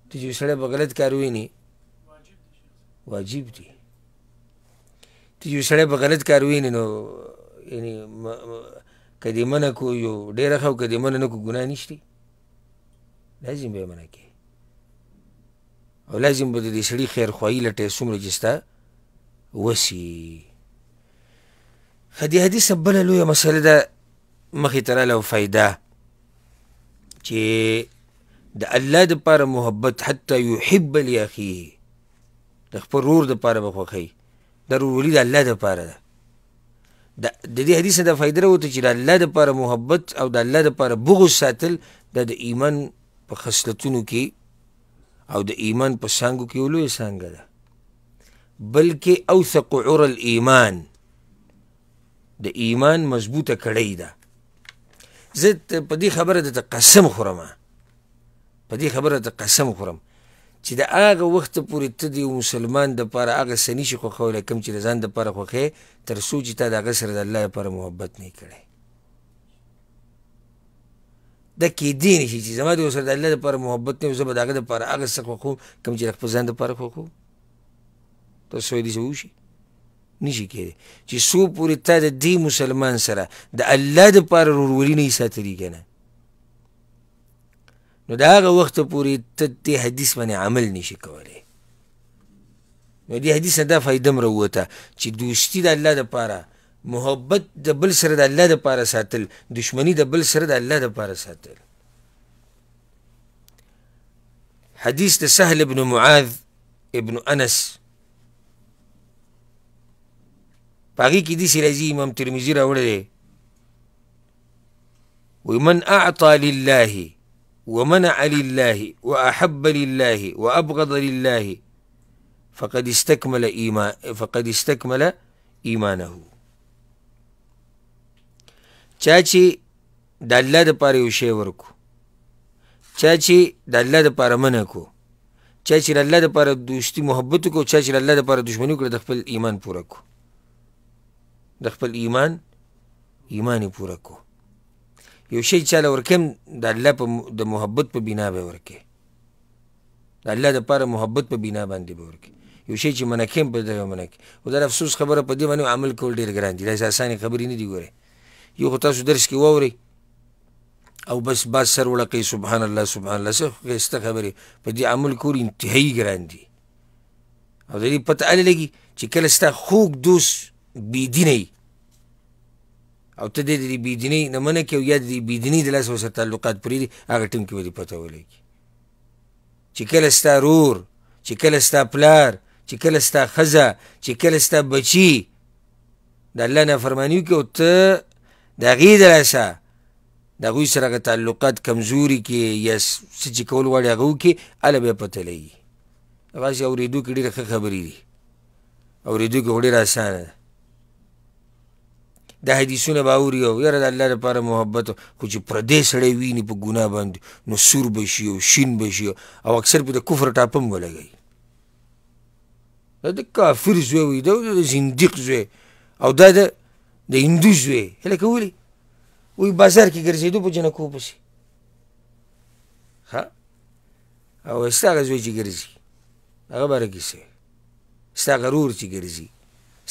ته چې سړی به غلط کار ویني واجب دي ته چې سړی به غلط کار ویني نو یعنی که دې منع کو یو ډېره ښه او که دې منع نه کو ګناه نشته لازم به یې منع کې او لازم به د دې سړي خیرخواهي لټې څومره چې ستا وسی خدي حدیث بل لوی مسله ده مخې تر له فائدہ چې د الله د پر محبت حتی يحب لاخي د خپل رور د پر بخوخي ضروري د الله د پر ده د دې حدیث د فائدې وروته چې د الله لپاره محبت او د الله لپاره بغض ساتل د ایمان په خصلتونو کې او د ایمان په څنګه کې ولوي څنګه ده بلکې اوثق عر الايمان د ایمان مضبوطه کړی ده زه په دې خبره د قسم خورم په دې خبره د قسم خورم چې د هغه وخت پورې ته د مسلمان د پاره هغه سني شي خو خوله کم چې ځان د پاره خوخې تر سو چې ته د هغه سره د الله لپاره محبت نه کړې دا کې دین شي چې زما د سره د الله لپاره محبت نه زه به د هغه د پاره هغه څه خو کم چې خپل ځان د پاره خو تر سویدي څه وشي نشي کېدی چې څو پورې تا د دې مسلمان سره د الله دپاره ورورولي نه یې ساتلي که نه نو د هغه وخته پورې ته دې حدیث باندې عمل نشي کولی نو دې حدیث نه دا فایده م راووته چې دوستي د الله دپاره محبت د بل سره د الله دپاره ساتل دشمني د بل سره د الله دپاره ساتل حدیث د سهل ابن معاذ ابن انس په هغې کې داسې راځي امام ترمزي راوړی دی وایي من اعطا لله ومنع لله واحب لله وابغض لله فقد استكمل ايمان فقد استكمل ایمانه چا چې د الله دپاره یو شی ورکو چا چې د الله دپاره منع کو چا چې د الله دپاره دوستي محبت وکړو چا چې د الله دپاره دښمني وکړه د خپل ایمان پوره کو د خپل ایمان ایمان پوره کو یو شی چاله ورکم د الله په د محبت په بنا به ورکه د الله د پاره محبت په بنا باندې به ورکه یو شی چې منکم په دغه منک او در افسوس خبره په دې باندې عمل کول ډیر ګران دي دا اسانه خبرې نه دی ګوره یو خو تاسو درس کې ووري او بس بس سر ولقي سبحان الله سبحان الله څه غيسته خبره په دې عمل کول انتهایی ګران دي او دې پته لګي چې کله ستا خوږ دوست بیدینه او ته د دې بيدینی نه منه کې او یا د بيدینی د لاسه سره تعلقات پرې دي هغه ټیم کې ودی پته ولګي چې کله ستا رور چې کله ستا پلار چې کله ستا خزه چې کله ستا بچی د الله نه فرمانیو کې او ته د غي د لاسه د غوی سره غ تعلقات کمزوري کې یا څه چې کول وړي هغه کې ال به پته لګي هغه چې اوریدو کې ډېر خبرې دي اوریدو کې ډېر آسان ده د حدیثونه باوري او یره د الله لپاره محبت خو چې پردیس سړی ویني په ګناه باندې نو سور بشي او شین بشي او اکثر په د کفر ټاپم ولګي د کافر زوی وي د زنديق زوی او دا د د هندو زوی هلکه ولي وی بازار کې ګرځېدو په جنکو پسې ها او ستا هغه زوی چې ګرځي هغه بره کیسه ستا غرور چې ګرځي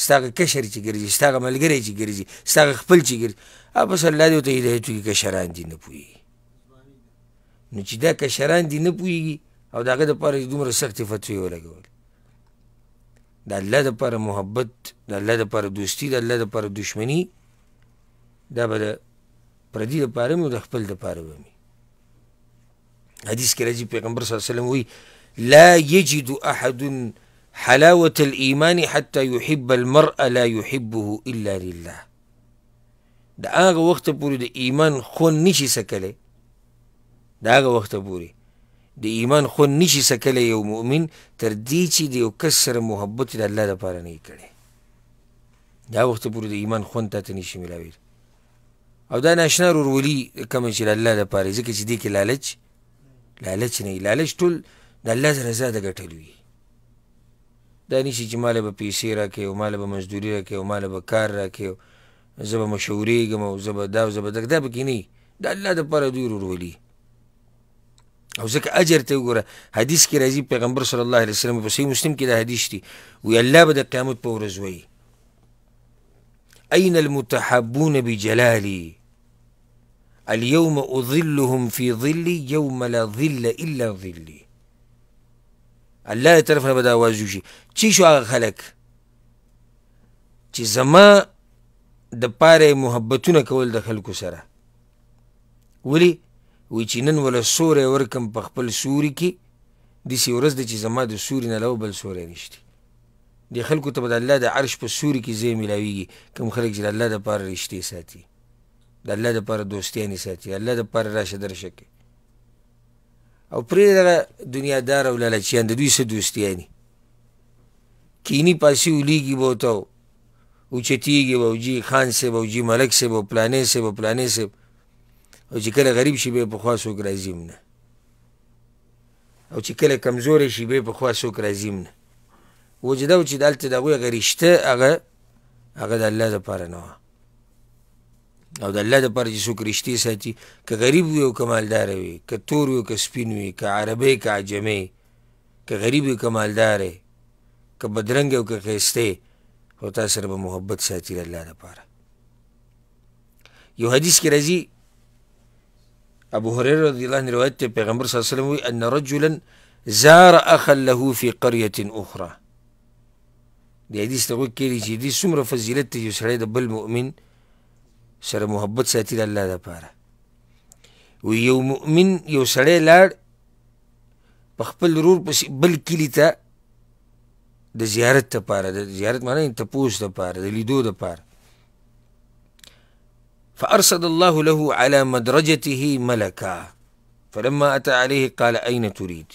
ستاغه کشر چې ګرځي ستاغه ملګری چې ګرځي ستاغه خپل چې ګرځي بس الله دې ته هدایت وکړي کشران دي نه پوهېږي نو چې دا کشران دي نه پوهېږي او د هغه دپاره دومره سختې فتوې ولګولې د الله دپاره محبت د الله دپاره دوستي د الله دپاره دشمني دا به د پردي دپاره مې او د خپل دپاره به مې حدیث کې راځي پیغمبر صلی الله وسلم وایي لا یجد احد حلاوة الإيمان حتى يحب المرء لا يحبه إلا لله د هغه وخت پورې د ایمان خون نشي سکلی د هغه وخت پورې د ایمان خون نشي سکلی یو مؤمن تر دې چې د یو کس سره محبت د الله لپاره نه کړي دا وخت پورې د ایمان خون ته نشي ملاوي او دا ناشنا ورولي کوم چې د الله لپاره ځکه چې دې کې لالچ لالچ نه لالچ ټول د الله رضا د ګټلوي دا نشي چې مال به پیسې راکې او مال به مزدوري راکې او مال به کار راکې زه به مشورېږم او زه به دا او زه به دا پکې نه د الله دپاره دوی ورولي او ځکه اجر ته وګوره حدیث کې راځي پیغمبر صلی الله علیه وسلم په صحیح مسلم کې دا حدیث دی وی الله به د قیامت په ورځ وایي أين المتحبون بجلالي اليوم أظلهم في ظلي يوم لا ظل إلا ظلي الله طرف نه به دا आवाज وشي چی شو هغه خلک چې زما د پاره محبتونه کول د خلکو سره ولی وی چې نن ولا سورې ورکم په خپل سوري کې د سی ورځ د چې زما د سوري نه لو بل سورې نشته د خلکو ته د الله د عرش په سوري کې زی ملاویږي کوم خلک چې د الله د پاره رښتې ساتي د الله د پاره دوستیانی ساتي الله د پاره راشه درشه کې او پرې دنیادار او لالچیان د دوی سه دوستیانی کینی پاسی ولیږي به ورته اوچتیږي به اوجي خان صاحب اوجي ملک صاحب او پلانې صاحب او پلانې صاحب او چې کله غریب شي بیا پخوا څوک راځي نه او چې کله کمزوری شي بیا پخوا څوک راځي نه وجه دا و چې دلته د هغوی هغه رشته هغه هغه د الله دپاره نه وه او د الله د پر چې څوک رښتې ساتي که غریب وي او که مالدار وي که تور وي او که سپین وي که عربی که عجمې که غریب وي که مالدار که بدرنګ او که ښایستی خو تا سره به محبت ساتي د الله دپاره یو حدیث کې راځي ابو هريره رضی الله عنه روایت ته پیغمبر صلی الله علیه وسلم وی ان رجلا زار اخا له في قريه اخرى دی حدیث ته وکړي چې دې څومره فضیلت دی یو سړی د بل مؤمن سره محبت ساتي د الله لپاره و یو مؤمن یو سړی لاړ په خپل رور پسې بل کلي ته د زیارت لپاره د زیارت معنی تپوس لپاره د لیدو لپاره فأرصد الله له على مدرجته ملكا فلما أتى عليه قال أين تريد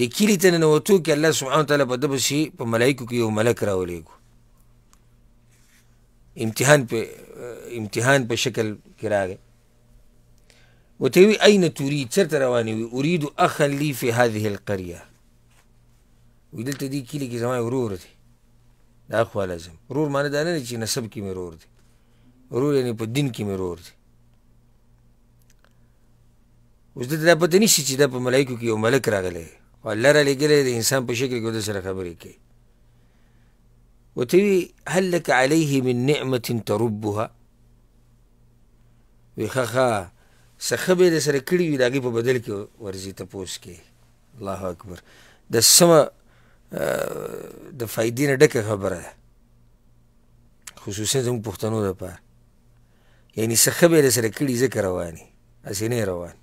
دي كيلي تننوتو كي الله سبحانه وتعالى بدبسي بملايكو كي ملك راوليكو امتحان په امتحان په شکل کې راغی وته وی اين تريد چرته رواني وي اريد اخا لي في هذه القريه ودلته دي کلی کې زما ورور دی دا خو لازم ورور معنی دا نه چې نسب کې مې ورور دی ورور یعنی په دین کې مې ورور دی اوس دلته دا پته نشي چې دا په ملایکو کې یو ملک راغلی خو الله رالېږلی د انسان په شکل کې د سره خبرې کوي وتوي هل لك عليه من نعمة تربها وي خخا سخه به سره کړی وي د هغې په بدل کې ورځي تپوس کې الله اکبر د سمه د فایدې نه ډکه خبره ده خصوصا زموږ پښتنو دپاره یعنی سخه به یې سره کړي ځکه روان یي هسې نه روان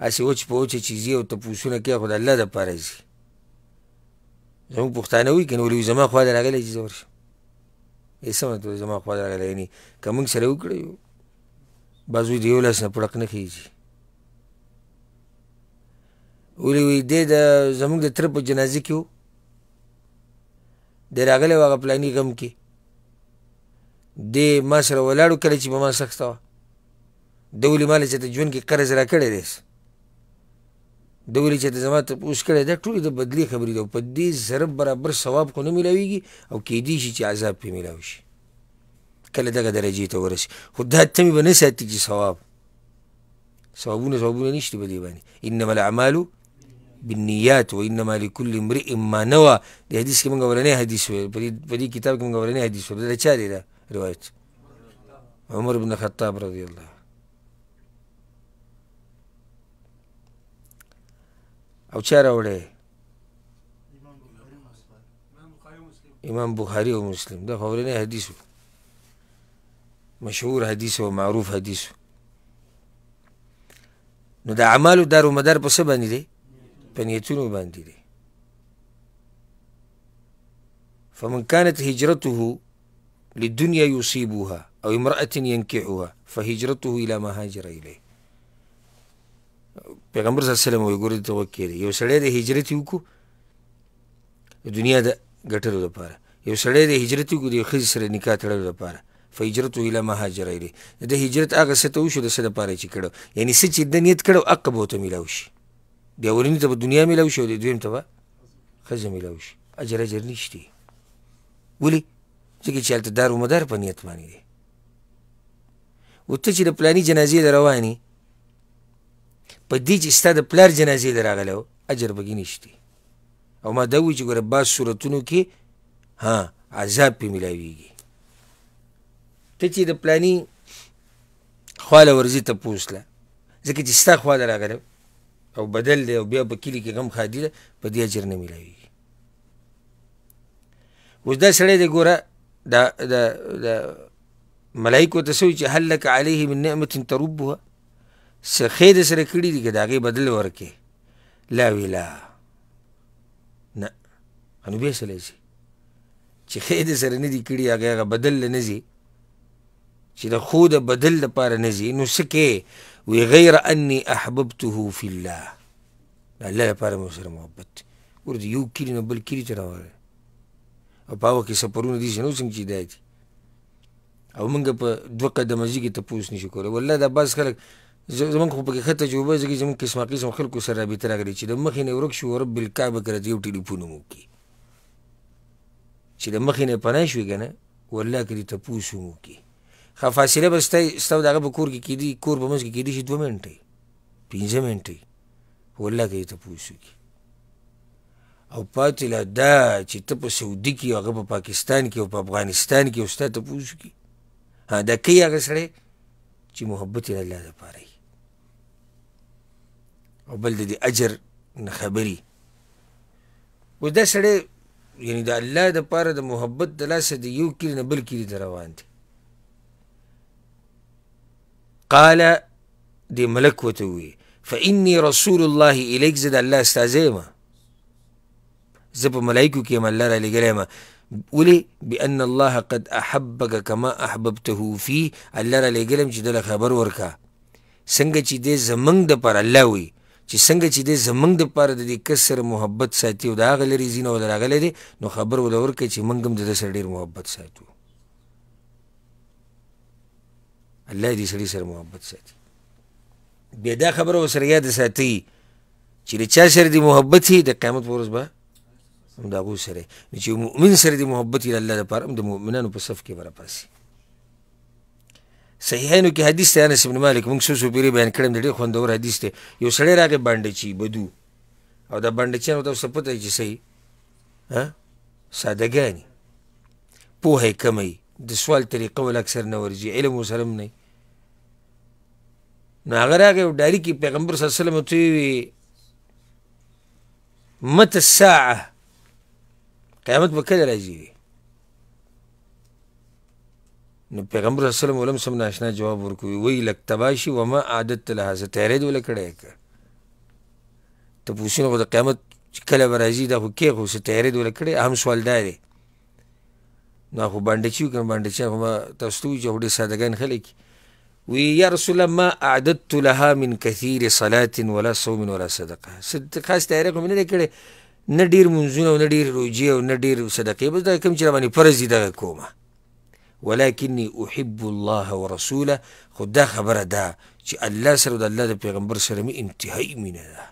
هسې وچ په وچه چې ځي او تپوسونه کوي خو د الله دپاره ځي زموږ پښتانه وي که نه ولې زما خوا ته راغلی چې زه ورشم یې سمه ده زما خوا ته راغلی یعنې که موږ سره وکړی بعض وایي د یو لاس نه پړک نه خیږي ولې وایي دی د زموږ د تره په جنازه کې و دی راغلی و هغه پلاني غم کې دی ما سره ولاړو کله چې په ما سخته وه ده ولې ما له چېرته ژوند کې قرض را کړی دی د ویلي چې د زما ته اوس کړی دا ټولې د بدلې خبرې دي او په دې سره برابر ثواب خو نه میلاویږي او کیدی شي چې عذاب پې میلاو شي کله دغه درجې ته ورسي خو دا تمې به نه ساتي چې ثواب ثوابونه ثوابونه نشته په دې باندې انما الاعمال بالنیات وانما لكل امرئ ما نوى دې حدیث کې موږ ورنه حدیث ویل په دې کتاب کې موږ ورنه حدیث ویل دا چا دی دا روایت عمر بن خطاب رضی الله او چا راوړی امام بخاري او مسلم دا فورنی حدیث مشهور حدیث او معروف حدیث نو د اعمالو دار و مدار په څه باندې دی په نیتونو باندې دی فمن كانت هجرته للدنيا يصيبها أو امرأة ينكحها فهجرته إلى ما هاجر إليه پیغمبر صلی الله علیه وسلم وي ګورې ته وکړي یو سړی د هجرت وکړو د دنیا د ګټلو لپاره یو سړی د هجرت وکړو د یو ښځې سره نکاح تړلو لپاره فهجرته الی ما هاجر الیه د هجرت هغه څه ته وشو د څه لپاره چې کړو یعنی څه چې د نیت کړو هغه به ورته میلاو شي د اولینې ته به دنیا میلاو شي او د دویم ته به ښځه میلاو شي اجر اجر نشته ولې ځکه چې هلته دار و مدار په نیت باندې دی و ته چې د پلاني جنازې د روانې په دې چې ستا د پلار جنازې له راغلی و اجر پکې نشته او ما دا وایي چې ګوره بعض صورتونو کې ها عذاب پې میلاویږي ته چې د پلاني خواله ورځي ته پوسله ځکه چې ستا خواله راغلی او بدل دی او بیا په کلي کې غم خادي ده په دې اجر نه میلاویږي اوس دا سړی دی ګوره دا د ملایکو ته څه چې هل لک علیه من نعمة تربها سخې د سره کړي دي که د هغې بدل ورکې لا ویلا نه نو بیا سلی شي چې خې د سره نه دي کړي هغې هغه بدل له نه ځي چې د خو د بدل دپاره نه ځي نو څه کې وی غیر انی احببته فی الله د الله لپاره مې ورسره محبت ور یو کلي نه بل کلي ته راوړی او په هغه کې سفرونه دي چې نو څنګه چې دی او موږ په دوه قدمه ځي کې تپوس نه شو کولی والله دا بعض خلک زمونږ خو پکې ښه تجربه ځکه زمونږ قسمه قسم خلکو سره رابطه راغلې چې د مخې نه ورک شو رب بالکعبه که راځي یو ټلیفون هم وکړي چې د مخې نه پناه شوې که نه والله که دې تپوس هم وکړي ښه فاصله به ستا ستا د هغه په کور کې کېدي کور په منځ کې کېدی شي دوه منټې پنځه منټې والله که دې تپوس وکړي او پاتې لا دا چې ته په سعودي کې هغه په پاکستان کې او په افغانستان کې او ستا تپوس وکړي دا کوي هغه سړی چې محبت یې الله دپاره او بل د اجر نه خبري و دا سړی یعنی د الله د پاره د محبت د لاسه د یو کلی نه بل کلی ته روان دی قال د ملک وته وی فإني رسول الله إليك زد الله استازيما زب ملائكو كيما الله را لقلاما ولي بأن الله قد أحبك كما أحببته فيه الله را لقلم جدل خبر وركا څنګه چې د زمنګ د پر الله وي چې څنګه چې د زمنګ د پاره د دې کسر محبت ساتي او دا غلري زینو ولا غلري نو خبر ولور کې چې منګم د سر ډیر محبت ساتو الله دې سړي سره محبت ساتي بیا دا خبره وسره یاد ساتي چې د چا سره دې محبت هي د قیامت ورځ به هم د هغوی سره چې مؤمن سره دې محبت وي د الله دپاره هم د مؤمنانو په صف کې به راپاسي صحیحینو کې حدیث ته انس ابن مالک موږ څو څو پیری بیان کړم ډېر خوندور حدیث ته یو سړی راغی باندې چی بدو او دا باندې چی نو تاسو پته چی صحیح ها سادهګانی پوهه کمی د سوال طریقه ول اکثر نه ورجی علم وسره نه نو هغه راغی ډاری کې پیغمبر صلی الله علیه وسلم ته وی مت الساعه قیامت به کله راځي نو پیغمبر اسلام علم سم ناشنا جواب ورکوي وی لک تباشي وما عادت له هسه تیرې دول کړه ک ته پوښتنه خو د قیامت کله برازي دا خو کې خو سه تیرې دول کړه هم سوال دی نو خو باندې چې کوم باندې چې هم تاسو ته جو ډېر سادهګان خلک وی یا رسول الله ما اعددت لها من كثير صلاه ولا صوم ولا صدقه صدقه ستاره کوم نه کړه نه ډیر منځونه نه ډیر روجي او نه ډیر صدقه به دا کوم چې باندې فرض دي دا کومه ولكني احب الله ورسوله خو دا خبره ده چې الله سره د الله د پیغمبر سره مې انتهایی مینه ده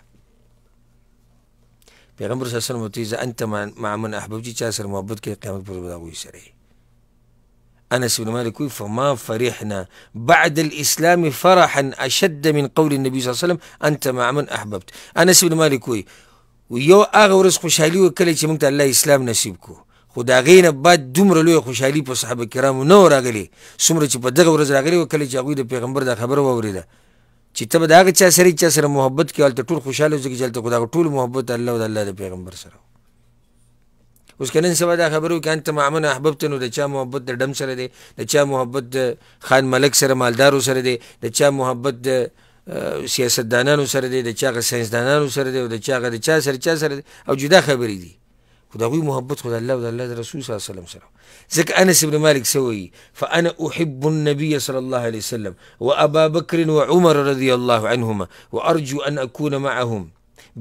پیغمبر صلی الله علیه وسلم ته انت مع من احببت چا سره محبت کې قیامت پر ودا وي سره انس بن مالک وی فما فرحنا بعد الاسلام فرحا اشد من قول النبي صلى الله عليه وسلم انت مع من احببت انس بن مالک وی یو هغه ورځ خوشحالي وکړه چې موږ الله اسلام نصیب کو خو د هغې نه بعد دومره لویه خوشحالي په صحابه کرامو نه راغلی څومره چې په دغه ورځ راغلی وه کله چې هغوی د پیغمبر دا خبره واورېده چې ته به د هغه چا سره چا سره محبت کوې هلته ټول خوشحاله وځي چې هلته خو دغه ټول محبت الله او د الله د پیغمبر سره اوس که نن سبا دا خبره وکړي انت معمن احببته نو د چا محبت د ډم سره دی د چا محبت د خان ملک سره مالدارو سره دی د چا محبت د سیاستدانانو سره دی د چا هغه ساینسدانانو سره دی او د چا هغه د چا سره چا سره دی او جدا خبرې دي خو د هغوی محبت خو د الله او د الله د رسول صلی الله علیه وسلم سره ځکه انس بن مالک څه وایي فانا احب النبي صلى الله عليه وسلم وابا بكر وعمر رضي الله عنهما وارجو ان اكون معهم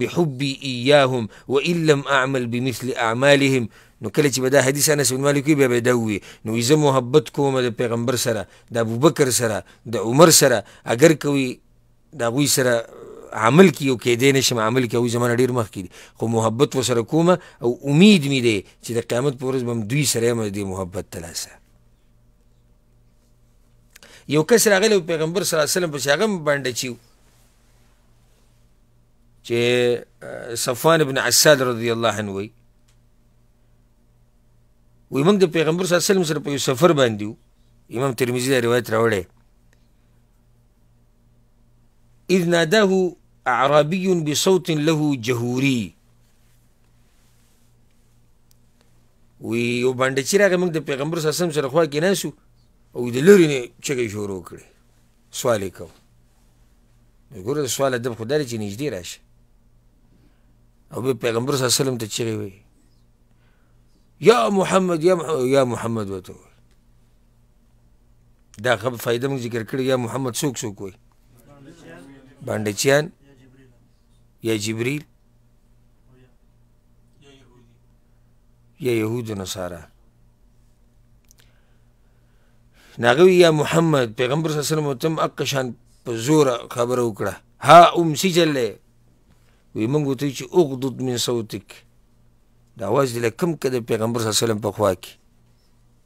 بحبي اياهم وان لم اعمل بمثل اعمالهم نو کله چې به دا حدیث انس بن مالک بیا به دا وي نو زه محبت کوم د پیغمبر سره د ابوبکر سره د عمر سره اگر کوي د هغوی سره عمل کې او کېدی نه شم عمل کې هغوی زما نه ډېر مخکې دي خو محبت ورسره کوم او امید مې دی چې د قیامت په ورځ به هم دوی سره یم دې محبت ترلاسه یو کس راغلی و پیغمبر صلی الله علیه وسلم پسې هغه باندې چیو چې صفوان ابن عساد رضی الله عنه وی وی موږ د پیغمبر صلی الله علیه وسلم سره په یو سفر باندې یو امام ترمذی دا روایت راوړی اذ ناداه أعرابي بصوت له جهوري وی یو باندې چې راغی موږ د پیغمبر صلی الله علیه وسلم سره خوا کې ناسو او د لوري نه چګې شروع کړې سوال یې کوو ګوره د سوال ادب خو دا چې نږدې راشه او بیا پیغمبر صلی الله علیه وسلم ته چیغې وی یا محمد یا, مح... یا محمد ورته وی دا خب فایده موږ ذکر کړې یا محمد څوک څوک وی بانډچیان یا جبریل یا یهود نصارا ناغوی یا محمد پیغمبر صلی الله علیه وسلم تم اقشان په زور خبره وکړه ها ام سجلې وی مونږ ته چې اوغدد من صوتک دا आवाज دې کم کده پیغمبر صلی الله علیه وسلم په خوا کې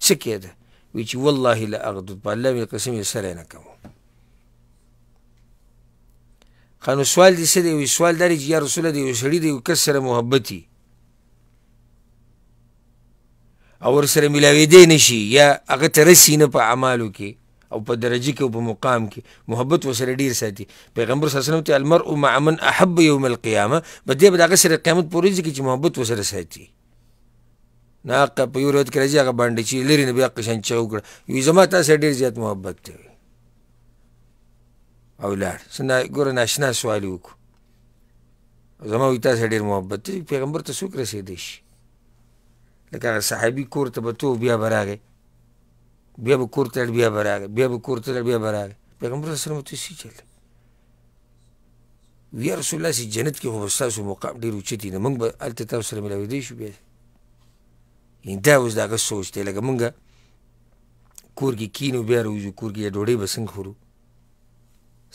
څه کېده وی چې والله لا اغدد په الله قسم یې سره نه کوم خانو سوال دې څه دی وي سوال دا دی چې یا رسوله د یو سړي د یو کس سره محبت او ورسره ملاوېدی نه شي یا هغه ته رسي نه په اعمالو کې او په درجه کې او په مقام کې محبت ورسره ډیر ساتي پیغمبر صلی الله علیه وسلم ته المرء مع من احب یوم القیامه په دې به د هغه سره قیامت پورې ځي چې محبت ورسره ساتي ناقه په یو روایت کې راځي هغه باندې چې لري نه بیا قشن چوکړه یو زما تاسو ډیر زیات محبت دی او لاړ سنا ګوره ناشنا سوال وکړو زما وي تاسو ډېر محبت دی پیغمبر ته څوک رسېدی شي لکه هغه صحابي کور ته به تو بیا به راغی بیا به کور ته بیا به راغی بیا به کور ته بیا به راغی پیغمبر سره مو څه چل وی رسول الله سي جنت کې خو ستاسو مقام ډېر اوچت دی موږ به هلته تاسو سره ملاوېدی شو بیا یعنې دا اوس د هغه سوچ دی لکه موږ کور کې کینو بیا روځو کور کې ډوډۍ به څنګه خورو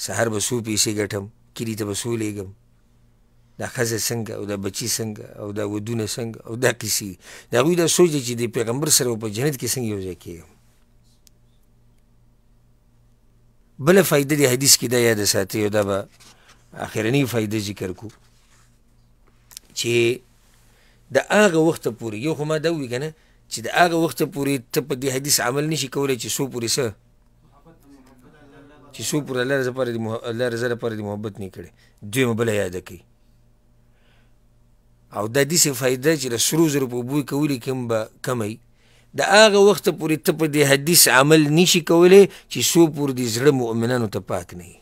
سهر به څو پیسې ګټم کلي ته به څو لیږم دا ښځه څنګه او دا بچي څنګه او دا ودونه څنګه او دا کیسې د هغوی دا سوچ دی چې د پیغمبر سره په جنت کې څنګه یو ځای کېږم بله فایده د حدیث کې دا یاده ساتئ او دا به آخرنۍ فایده ذکر کو چې د هغه وخته پورې یو خو ما دا ووي که نه چې د هغه وخته پورې ته په دې حدیث عمل نشي کولی چې څو پورې څه چې څوک پر الله رضا پر الله رضا پر محبت نه کړي دوی مبل یاد کوي او د دې څه فائدہ چې له سرو زرو په بوی کولې کوم به کمی د هغه وخت پورې ته په دې حدیث عمل نشي کولی چې څو پور دې زړه مؤمنانو ته پاک نه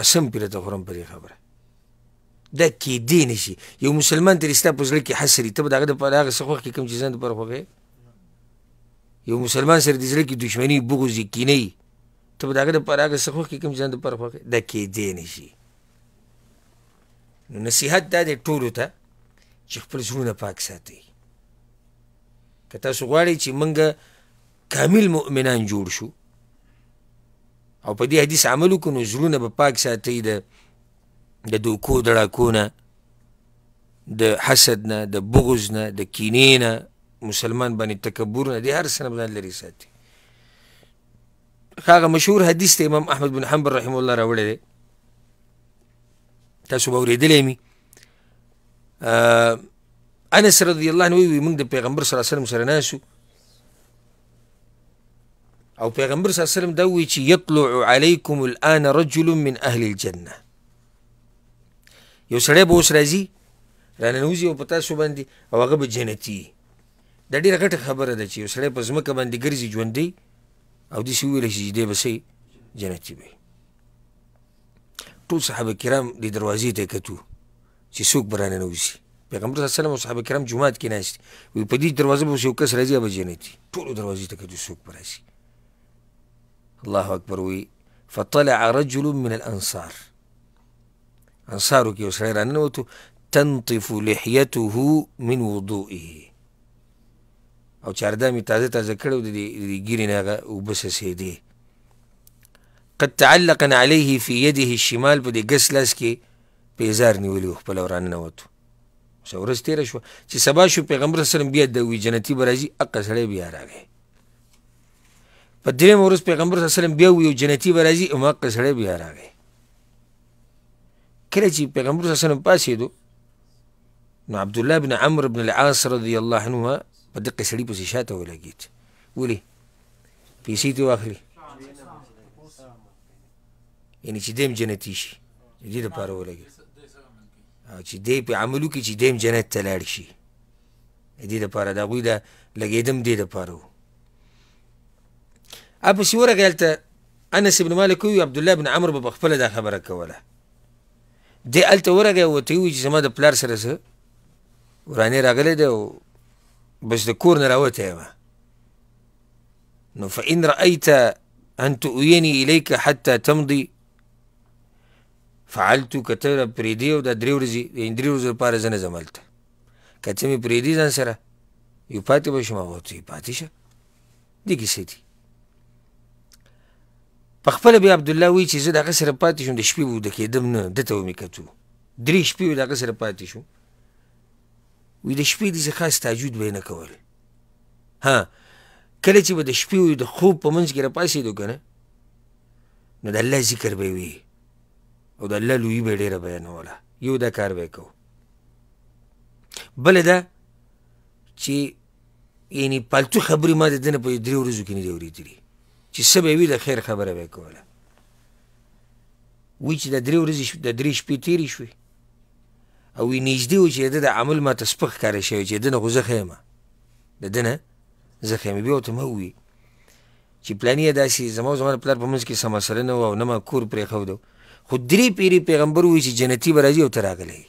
قسم پرې ته خورم پرې خبره دا کې دی نشي یو مسلمان ترې ستا په زړه کې حسري ته به د هغه د پاره هغه څه خوښ کړي کوم چې ځان د پاره خوښوي یو مسلمان سره د زړه کې دښمنی بغوز کینی ته به داګه د پر هغه څخه کې کوم ځان د پر خو د کې دی نشي نو نصيحت دا د ټولو ته چې خپل زړه پاک ساتي که تاسو غواړئ چې منګه کامل مؤمنان جوړ شو او په دې حدیث عمل وکړو نو زړونه به پاک ساتي د د دوکو د ډاکو نه د حسد نه د بغض نه د کینې نه مسلمان باندې تکبر نه دی هر څه نه لري ساتي هغه مشهور حدیث ته امام احمد بن حنبل رحم الله راوړی دی تاسو به اورېدلی مي انس رضی الله عنه وی موږ د پیغمبر صلی الله علیه وسلم سره ناسو او پیغمبر صلی الله علیه وسلم دا وی چې یطلع علیکم الان رجل من اهل الجنه یو سړی به اوس راځي راننوځي او په تاسو باندې او هغه به جنتي د ډیره غټه خبره ده چې یو سړی په ځمکه باندې ګرځي ژوندی او داسې وویلی شي چې دی به جنتي وي ټول صحابه کرام دې دروازې ته کتو چې څوک به راننوځي پیغمبر صلی الله علیه وسلم او صحابه کرام جومات کې ناست وي په دې دروازه به یو کس راځي به جنتي ټولو دروازې ته کتو څوک به راشي الله اکبر وي فطلع رجل من الانصار انصارو کې یو سړی راننوتو تنطف لحيته من وضوئه او چارده می تازه تازه کړو د دې ګیرې نه هغه اوبه څڅېدې قد تعلقا علیه فی یده الشمال په دې ګس لاس کې پیزار نیولی و خپله ورانه نوتو اوس ورځ تېره شوه چې سبا شو پیغمبر سلم بیا د وی جنتي به راځي اقه سړی بیا راغی په درېم ورځ پیغمبر سلم بیا وی یو جنتي به راځي هم اقه سړی بیا راغی کله چې پیغمبر سلم پاسېدو نو عبدالله بن عمر بن العاص رضی الله عنهما په دقه سړي پسې شاته ولګېد ولې پیسې دې واخلي یعنې چې دیم جنتي شي د دې دپاره ولګېد او چې دی په عملو کې چې دیم جنت ته لاړ شي د دې دپاره د هغوی د لګېدم دې دپاره و هپسې ورغی هلته انس بن مالک وی عبدالله بن عمر به خپله دا خبره کوله دی هلته ورغی او ورته ووایي چې زما د پلار سره څه ورانې راغلی دی او بس د کور نه راوتی یم نو فإن رأيت أن تؤويني إليك حتى تمضي فعلت کته را پریدي او د درې ورځې یعنې درې ورځو لپاره زه نه ځم هلته که څه مې پرېږدي ځان سره یو پاتې به شم او ته پاتې شه دې کیسې دي پخپله بیا عبدالله وایي چې زه د هغه سره پاتې شوم د شپې به ویده کېدم نه ده ته به مې کتو درې شپې د هغه سره پاتې شوم وي د شپې داسې خاص تعجود به یې نه کول ها کله چې به د شپې وي د خوب په منځ کې راپاڅېدو که نه نو د الله ذکر به وي او د الله لویي به یې ډېره بیانوله یو دا کار به یې کوو بله ده چې یعنی پالتو خبرې ما د ده نه په درې ورځو کې نه دي اورېدلي چې څه به وي د خیر خبره به یې کوله وایي چې د درې ورځې د درې شپې تېرې شوې او وی نږدې و چې د د عمل ماته سپک ښکاره شوی چې دنه خو زه ښه یم د دنه زه ښه یم بیا ورته مه ووي چې پلانیه داسې زما زما د پلار په منځ کې څه مسله نه وه او نه ما کور پرېښودو خو درې پیرې پیغمبر ووایي چې جنتي به راځي او ته راغلی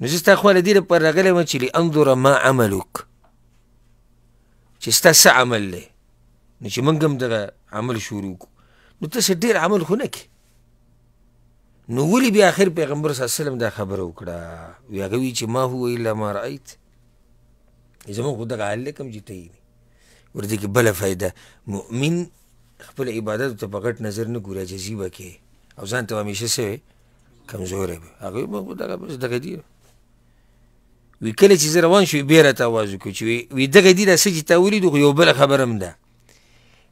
نو زه ستا خوا له دې لپاره راغلی وم چې لانظره ما عملوک چې ستا څه عمل دی نو چې موږ هم دغه عمل شروع کړو نو ته څه ډېر عمل خو نه کې نو ولی بیا اخر پیغمبر صلی الله علیه وسلم دا خبره وکړه وی هغه وی چې ما هو الا ما رأیت زموږ خو دغه حال کوم چې ته یې ورته کې بله فایده مؤمن خپل عبادت ته په غټ نظر نه ګوري عجیبه کې او ځان ته همیشه څه وی کمزوری به هغه موږ خو دغه بس دغه دي وی کله چې زه روان شو بیرته آواز وکړو چې وی دغه دي دا څه چې تا ولیدو خو یو بله خبره هم ده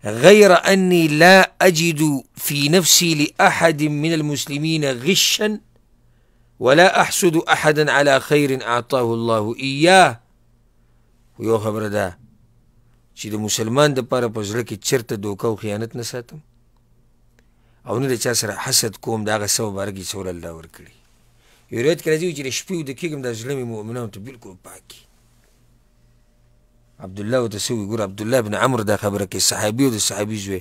غير أني لا أجد في نفسي لأحد من المسلمين غشا ولا أحسد أحدا على خير أعطاه الله إياه یو خبره ده چې د مسلمان د پاره په ځل کې چیرته دوکه او خیانت نه ساتم او نه د چا سره حسد کوم داغه سو بارګي سول الله ور کړی یو ریت کړی چې شپې د کېګم د ظلم مؤمنانو ته بالکل پاکي عبد الله ته سوي ګور عبد الله ابن عمرو دا خبره کې صحابي او د صحابي زوی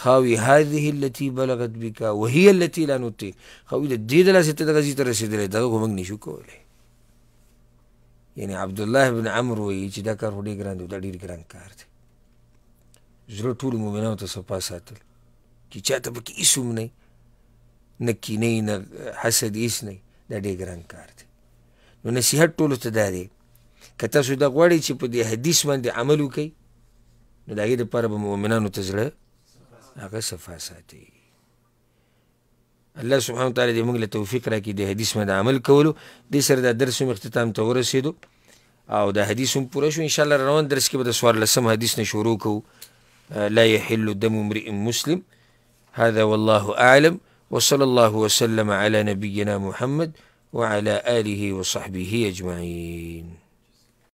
خاوي هذه التي بلغت بك وهي التي لا نطيق خاوي د دې د لاسه ته غزي تر رسیدلې دا کوم نشو کولای یعنی عبد الله ابن عمرو وی چې دا کار هډي ګران دی دا ډیر ګران کار دی زړه ټول مؤمنانو ته صفا ساتل چې چاته پکې هیڅوم نه نه کینې نه حسد هیڅ نه دا ډیر ګران کار دی نو نصیحت ټولو ته دا دی که تاسو دا غواړئ چې په دې حدیث باندې عمل وکئ نو د هغې دپاره به مؤمنانو ته زړه هغه صفا ساتئ الله سبحانه وتعالی دې موږ له توفیق راکړي د حدیث باندې عمل کولو دې سره دا درس هم اختتام ته ورسېدو او دا حدیث هم پوره شو انشاءالله روان درس کې به د څوارلسم حدیث نه شروع کوو لا يحل دم امرئ مسلم هذا والله أعلم وصلى الله وسلم على نبينا محمد وعلى آله وصحبه أجمعين